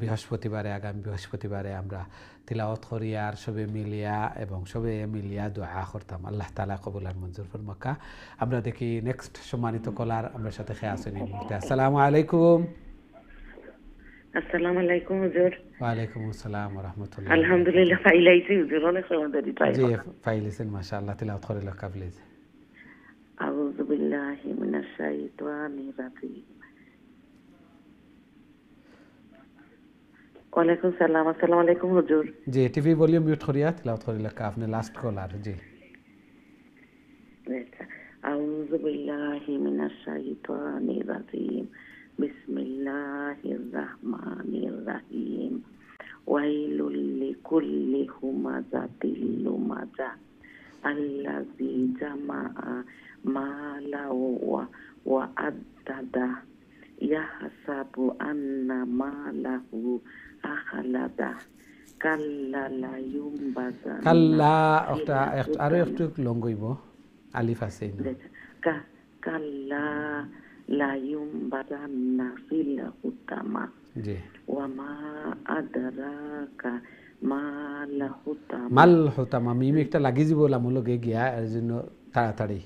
বৃহস্পতিবারে আগামী বৃহস্পতিবারে আমরা তিলাওত করিয়া আর সবে মিলিয়া এবং সবে মিলিয়া দোয়া করতাম আল্লাহ তালা কবুল আর মঞ্জুর ফরমাকা আমরা দেখি নেক্সট সম্মানিত কলার আমরা সাথে খেয়ে আসুন এই মুহূর্তে আসসালামু আলাইকুম আসসালামু হুজুর ওয়া আসসালাম ওয়া আলহামদুলিল্লাহ أعوذ بالله من الشيطان الرجيم ওয়ালাইকুম সালাম আসসালামু আলাইকুম হুজুর জি টিভি ভলিউম মিউট করিয়া তিলাওয়াত করিলা কা আপনি লাস্ট কলার জি أعوذ بالله من الشيطان الرجيم بسم الله الرحمن الرحيم ويل لكل همزة لمزة الذي جمع مال وعدد يحسب أن ماله أخلد كلا لا ينبذن كلا أخت أرو أختك لونغويب ألف أسين كلا لا ينبذن في الحطمة وما أدراك মাল হতামা মিম একটা লাগিয়ে দিব লামুলকে গিয়া এর জন্য তাড়াতাড়ি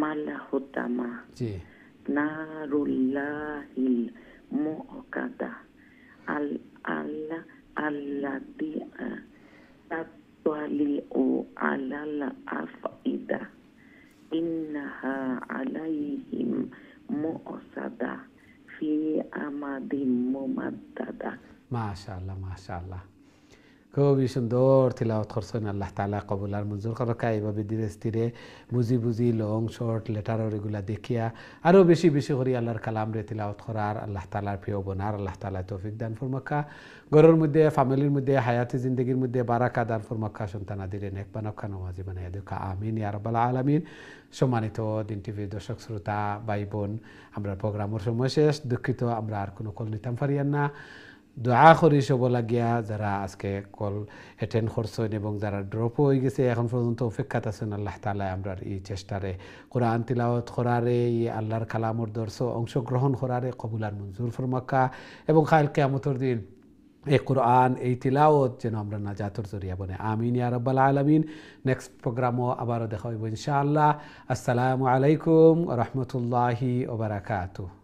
মাল্লাহ দামা নারুল্লাহিল মুকাদা আল আল্লাহ আল্লাহ দিয়া ও আলাল আফাইদা ইন্নাহা আলাইহিম মুসাদা ফি আমাদিম মুমাদ্দাদা মাশাআল্লাহ মাশাআল্লাহ খুবই সুন্দর থিলাওত করছেন আল্লাহ তালা কবুল আর মঞ্জুর করকা এইভাবে ধীরে স্থিরে বুঝি বুঝি লং শর্ট লেটার এগুলা দেখিয়া আরও বেশি বেশি করি আল্লাহর কালাম রে তিলাওত করার আল্লাহ তালার প্রিয় বোনার আল্লাহ তালা তৌফিক দান ফুরমাক্কা ঘরের মধ্যে ফ্যামিলির মধ্যে হায়াতি জিন্দগির মধ্যে বারাকা দান সন্তান আদিরে নেক বানাক্কা নওয়াজি বানাই দেখা আমিন ইয়ারবাল আলামিন সম্মানিত দিন টিভির দর্শক শ্রোতা ভাই বোন আমরা প্রোগ্রামের সময় শেষ দুঃখিত আমরা আর কোনো কল নিতাম পারিয়ান না দোয়া করি সব লাগিয়া যারা আজকে কল অ্যাটেন্ড করছেন এবং যারা ড্রপ হয়ে গেছে এখন পর্যন্ত অপেক্ষাত আছেন আল্লাহ তালা আমরার এই চেষ্টারে কোরআন তিলাওয়াত করারে এই আল্লাহর কালামর দর্শ অংশগ্রহণ করারে কবুলার মঞ্জুর ফরমাক্কা এবং খায়ল কেমতর দিন এ কোরআন এই তিলাওত যেন আমরা জাতর জরিয়া বনে আমিন ইয়ারব্বাল আলমিন নেক্সট প্রোগ্রামও আবারও দেখা হইব ইনশাআল্লাহ আসসালামু আলাইকুম রহমতুল্লাহি ওবরাকাতু